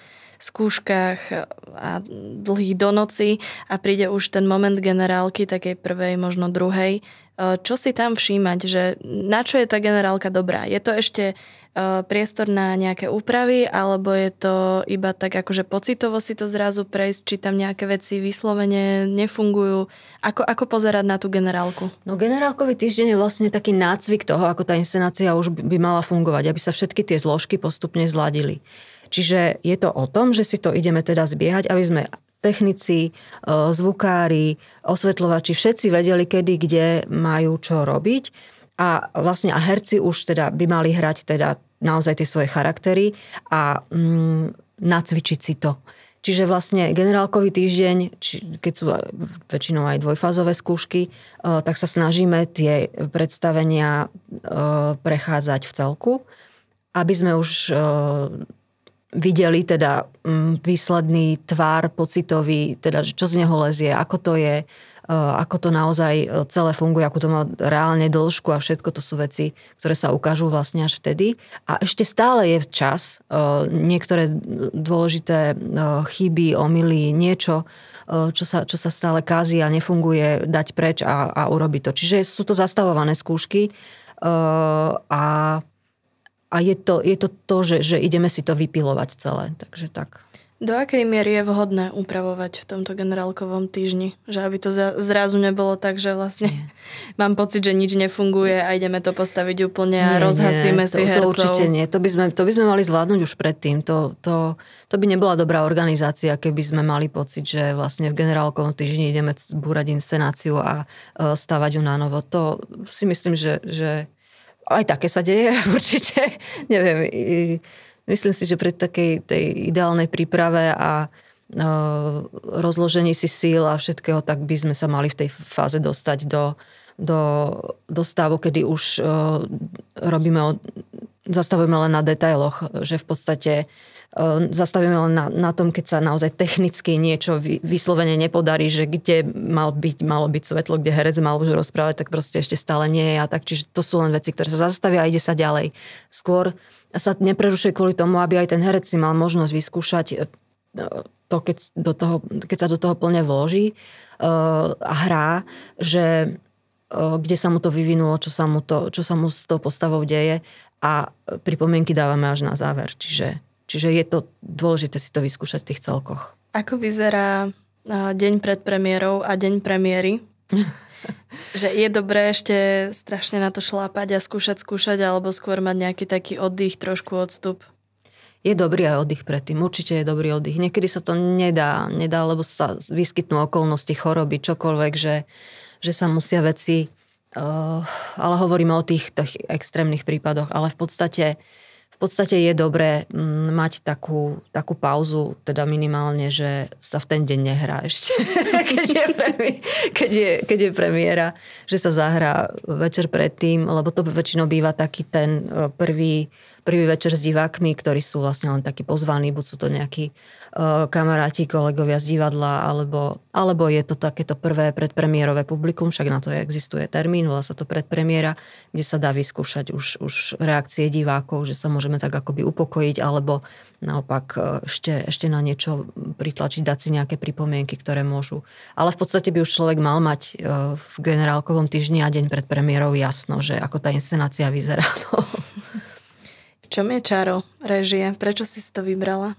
skúškach a dlhých do noci a príde už ten moment generálky, takej prvej, možno druhej. E, čo si tam všímať, že na čo je tá generálka dobrá? Je to ešte e, priestor na nejaké úpravy, alebo je to iba tak akože pocitovo si to zrazu prejsť, či tam nejaké veci vyslovene nefungujú. Ako, ako pozerať na tú generálku? No generálkový týždeň je vlastne taký nácvik toho, ako tá inscenácia už by mala fungovať, aby sa všetky tie zložky postupne zladili. Čiže je to o tom, že si to ideme teda zbiehať, aby sme technici, e, zvukári, osvetľovači, všetci vedeli, kedy, kde majú čo robiť. A vlastne a herci už teda by mali hrať teda naozaj tie svoje charaktery a mm, nacvičiť si to. Čiže vlastne generálkový týždeň, či, keď sú väčšinou aj dvojfázové skúšky, e, tak sa snažíme tie predstavenia e, prechádzať v celku, aby sme už videli teda mm, výsledný tvár pocitový, teda čo z neho lezie, ako to je, eh, ako to naozaj eh, celé funguje, ako to má reálne dĺžku a všetko to sú veci, ktoré sa ukážu vlastne až vtedy. A ešte stále je čas, eh, niektoré dôležité chyby, omily, niečo, čo sa, čo sa stále kazí a nefunguje, dať preč a, a urobiť to. Čiže sú to zastavované skúšky a a je to, je to to, že, že ideme si to vypilovať celé. Takže tak. Do akej miery je vhodné upravovať v tomto generálkovom týždni? Že aby to zrazu nebolo tak, že vlastne mám pocit, že nič nefunguje a ideme to postaviť úplne a nie, rozhasíme nie, to, si hercov. To určite nie. To by, sme, to by sme mali zvládnuť už predtým. To, to, to by nebola dobrá organizácia, keby sme mali pocit, že vlastne v generálkovom týždni ideme búrať inscenáciu a e, stavať ju na novo. To si myslím, že, že aj také sa deje určite. Neviem, myslím si, že pri takej tej ideálnej príprave a no, rozložení si síl a všetkého, tak by sme sa mali v tej fáze dostať do, do, do stavu, kedy už e, robíme, zastavujeme len na detailoch, že v podstate Ehm, zastavíme len na, na tom, keď sa naozaj technicky niečo vy, vyslovene nepodarí, že kde mal byť, malo byť svetlo, kde herec mal už rozprávať, tak proste ešte stále nie je a tak. Čiže to sú len veci, ktoré sa zastavia a ide sa ďalej. Skôr sa neprerušuje kvôli tomu, aby aj ten herec si mal možnosť vyskúšať e, e, to, keď, do toho, keď sa do toho plne vloží e, a hrá, že kde sa mu to vyvinulo, čo sa mu, to, čo sa mu s tou postavou deje a pripomienky dávame až na záver. Čiže Čiže je to dôležité si to vyskúšať v tých celkoch. Ako vyzerá deň pred premiérou a deň premiéry? že je dobré ešte strašne na to šlápať a skúšať, skúšať, alebo skôr mať nejaký taký oddych, trošku odstup? Je dobrý aj oddych predtým, určite je dobrý oddych. Niekedy sa to nedá, nedá, lebo sa vyskytnú okolnosti, choroby, čokoľvek, že, že sa musia veci... Uh, ale hovoríme o tých, tých extrémnych prípadoch, ale v podstate podstate je dobré mm, mať takú, takú pauzu, teda minimálne, že sa v ten deň nehrá ešte, keď, je premi, keď, je, keď je premiéra, že sa zahrá večer predtým, lebo to väčšinou býva taký ten e, prvý, prvý večer s divákmi, ktorí sú vlastne len takí pozvaní, buď sú to nejakí Eh, kamaráti, kolegovia z divadla, alebo, alebo je to takéto prvé predpremiérové publikum, však na to existuje termín, volá sa to predpremiera, kde sa dá vyskúšať už, už reakcie divákov, že sa môžeme tak akoby upokojiť, alebo naopak eh, ešte, ešte na niečo pritlačiť, dať si nejaké pripomienky, ktoré môžu. Ale v podstate by už človek mal mať eh, v generálkovom týždni a deň pred premiérou jasno, že ako tá inscenácia vyzerá. Čo Čom je čaro režie? Prečo si to vybrala?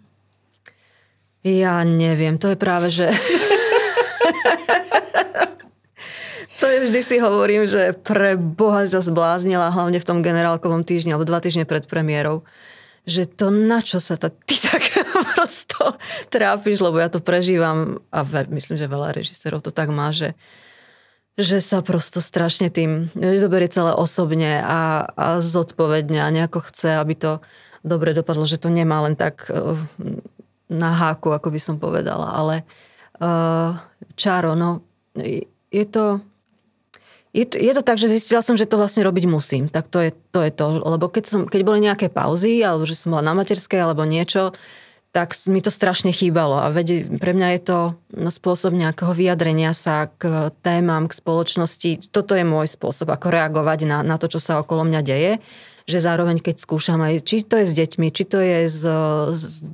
Ja neviem, to je práve, že... to je vždy si hovorím, že pre Boha sa zbláznila, hlavne v tom generálkovom týždni, alebo dva týždne pred premiérou, že to na čo sa to, ty tak prosto trápiš, lebo ja to prežívam a ver, myslím, že veľa režisérov to tak má, že že sa prosto strašne tým zoberie celé osobne a, a zodpovedne a nejako chce, aby to dobre dopadlo, že to nemá len tak eh, na háku, ako by som povedala, ale uh, čaro, no je to, je to... Je to tak, že zistila som, že to vlastne robiť musím. Tak to je to. Je to. Lebo keď, som, keď boli nejaké pauzy, alebo že som bola na materskej, alebo niečo, tak mi to strašne chýbalo. A vedie, pre mňa je to no, spôsob nejakého vyjadrenia sa k témam, k spoločnosti. Toto je môj spôsob, ako reagovať na, na to, čo sa okolo mňa deje. Uh, že zároveň keď skúšam aj, či to je s deťmi, či to je s, s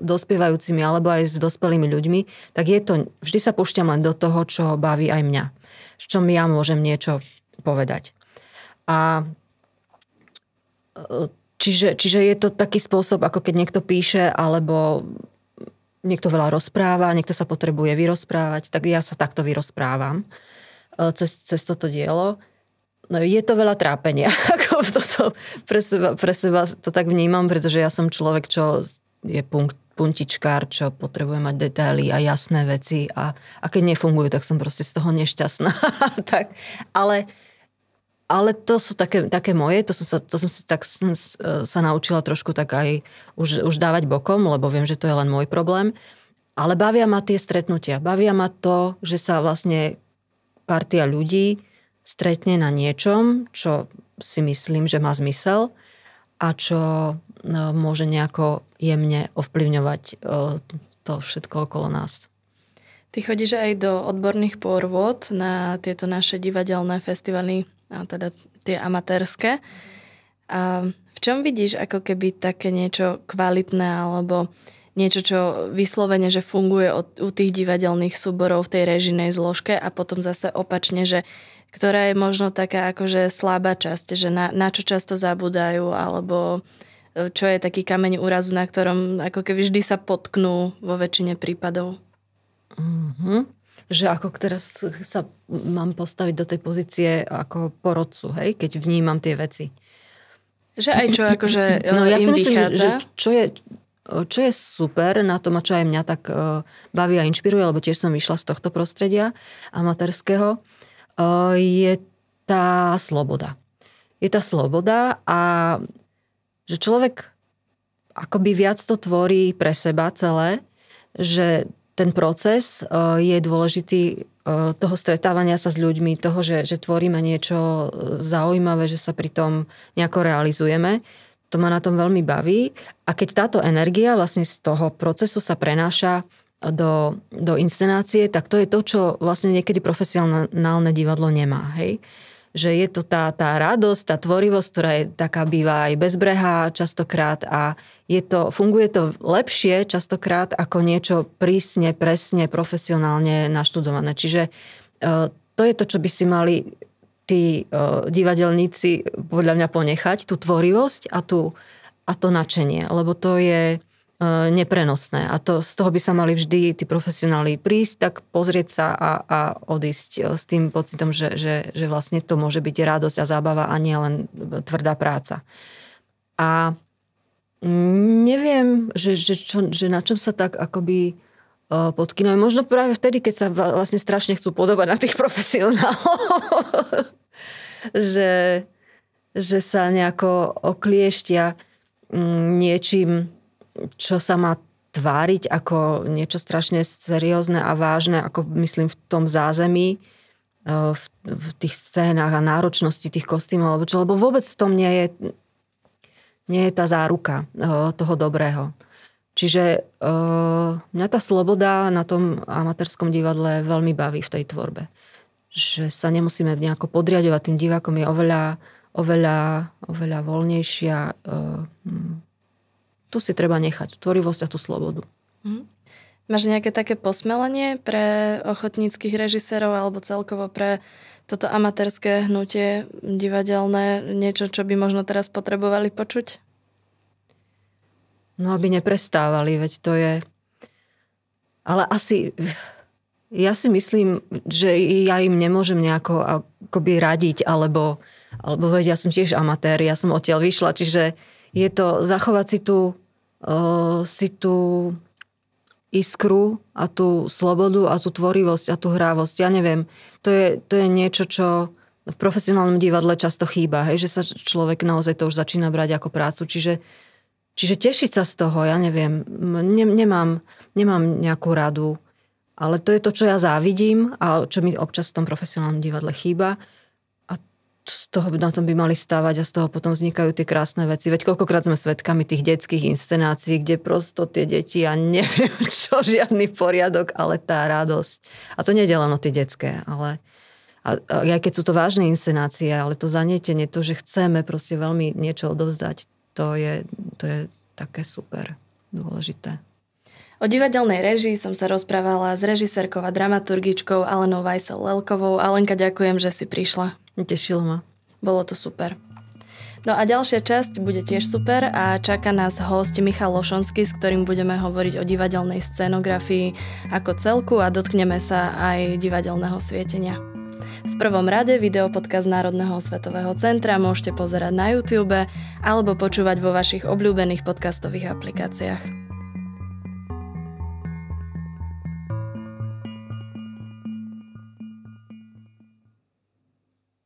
dospievajúcimi alebo aj s dospelými ľuďmi, tak je to, vždy sa púšťam len do toho, čo baví aj mňa. V čom ja môžem niečo povedať. A e, čiže, čiže je to taký spôsob, ako keď niekto píše alebo niekto veľa rozpráva, niekto sa potrebuje vyrozprávať, tak ja sa takto vyrozprávam e, cez, cez toto dielo. No, je to veľa trápenia, ako to pre seba, pre seba to tak vnímam, pretože ja som človek, čo je punkt, puntičkár, čo potrebuje mať detaily a jasné veci a, a keď nefungujú, tak som proste z toho nešťastná. tak, ale, ale to sú také, také moje, to som sa, to som si tak som, sa naučila trošku tak aj už, už dávať bokom, lebo viem, že to je len môj problém. Ale bavia ma tie stretnutia. Bavia ma to, že sa vlastne partia ľudí stretne na niečom, čo si myslím, že má zmysel a čo no, môže nejako jemne ovplyvňovať e, to všetko okolo nás. Ty chodíš aj do odborných pôrvod na tieto naše divadelné festivaly, a teda tie amatérske. A v čom vidíš ako keby také niečo kvalitné alebo niečo, čo vyslovene, že funguje od, u tých divadelných súborov v tej režinej zložke a potom zase opačne, že ktorá je možno taká akože slabá časť, že na, na čo často zabúdajú, alebo e, čo je taký kameň úrazu, na ktorom ako keby vždy sa potknú vo väčšine prípadov. Mm-hmm. Že ako teraz sa mám postaviť do tej pozície ako porodcu, hej, keď vnímam tie veci. Že aj čo akože e, No ja si myslím, vychádza. že čo je, čo je super na tom a čo aj mňa tak e, baví a inšpiruje, lebo tiež som vyšla z tohto prostredia amatérskeho, Eh, je tá sloboda. Je tá sloboda a že človek akoby viac to tvorí pre seba celé, že ten proces eh, je dôležitý eh, toho stretávania sa s ľuďmi, toho, že, že tvoríme niečo zaujímavé, že sa pri tom nejako realizujeme. To ma na tom veľmi baví. A keď táto energia vlastne z toho procesu sa prenáša do, do inscenácie, tak to je to, čo vlastne niekedy profesionálne divadlo nemá. Hej? Že je to tá, tá radosť, tá tvorivosť, ktorá je taká býva aj bezbrehá častokrát a je to, funguje to lepšie častokrát ako niečo prísne, presne, profesionálne naštudované. Čiže e, to je to, čo by si mali tí e, divadelníci podľa mňa ponechať, tú tvorivosť a, tú, a to načenie. Lebo to je E, neprenosné. A to, z toho by sa mali vždy tí profesionáli prísť, tak pozrieť sa a, a odísť e, s tým pocitom, že, že, že vlastne to môže byť radosť a zábava a nie len tvrdá práca. A neviem, že, že, čo, že na čom sa tak akoby e, podkynúme. Možno práve vtedy, keď sa vlastne strašne chcú podobať na tých profesionálov. že, že sa nejako oklieštia mm, niečím čo sa má tváriť ako niečo strašne seriózne a vážne, ako myslím v tom zázemí, e, v, v tých scénách a náročnosti tých kostýmov, lebo, čo, lebo vôbec v tom nie je, nie je tá záruka e, toho dobrého. Čiže e, mňa tá sloboda na tom amatérskom divadle veľmi baví v tej tvorbe. Že sa nemusíme nejako podriadovať tým divákom, je oveľa, oveľa, oveľa voľnejšia tu si treba nechať tvorivosť a tú slobodu. mm Máš nejaké také posmelenie pre ochotníckých režisérov alebo celkovo pre toto amatérske hnutie divadelné, niečo, čo by možno teraz potrebovali počuť? No, aby neprestávali, veď to je... Ale asi... Ja si myslím, že ja im nemôžem nejako akoby radiť, alebo, alebo veď ja som tiež amatér, ja som odtiaľ vyšla, čiže uh, je to zachovať si tú, uh, si tú iskru a tú slobodu a tú tvorivosť a tú hrávosť. Ja neviem, to je, to je niečo, čo v profesionálnom divadle často chýba, hej, že sa človek naozaj to už začína brať ako prácu, čiže, čiže tešiť sa z toho, ja neviem, ne, nemám, nemám nejakú radu, ale to je to, čo ja závidím a čo mi občas v tom profesionálnom divadle chýba z toho na tom by mali stávať a z toho potom vznikajú tie krásne veci. Veď koľkokrát sme svetkami tých detských inscenácií, kde prosto tie deti, ja neviem čo, žiadny poriadok, ale tá radosť. A to nie je len o tie detské, ale a, a aj keď sú to vážne inscenácie, ale to zanietenie, to, že chceme proste veľmi niečo odovzdať, to je, to je také super dôležité. O divadelnej režii som sa rozprávala s režisérkou a dramaturgičkou Alenou Vajsel-Lelkovou. Alenka, ďakujem, že si prišla. Tešilo ma. Bolo to super. No a ďalšia časť bude tiež super a čaká nás host Michal Lošonský, s ktorým budeme hovoriť o divadelnej scenografii ako celku a dotkneme sa aj divadelného svietenia. V prvom rade videopodkaz Národného svetového centra môžete pozerať na YouTube alebo počúvať vo vašich obľúbených podcastových aplikáciách.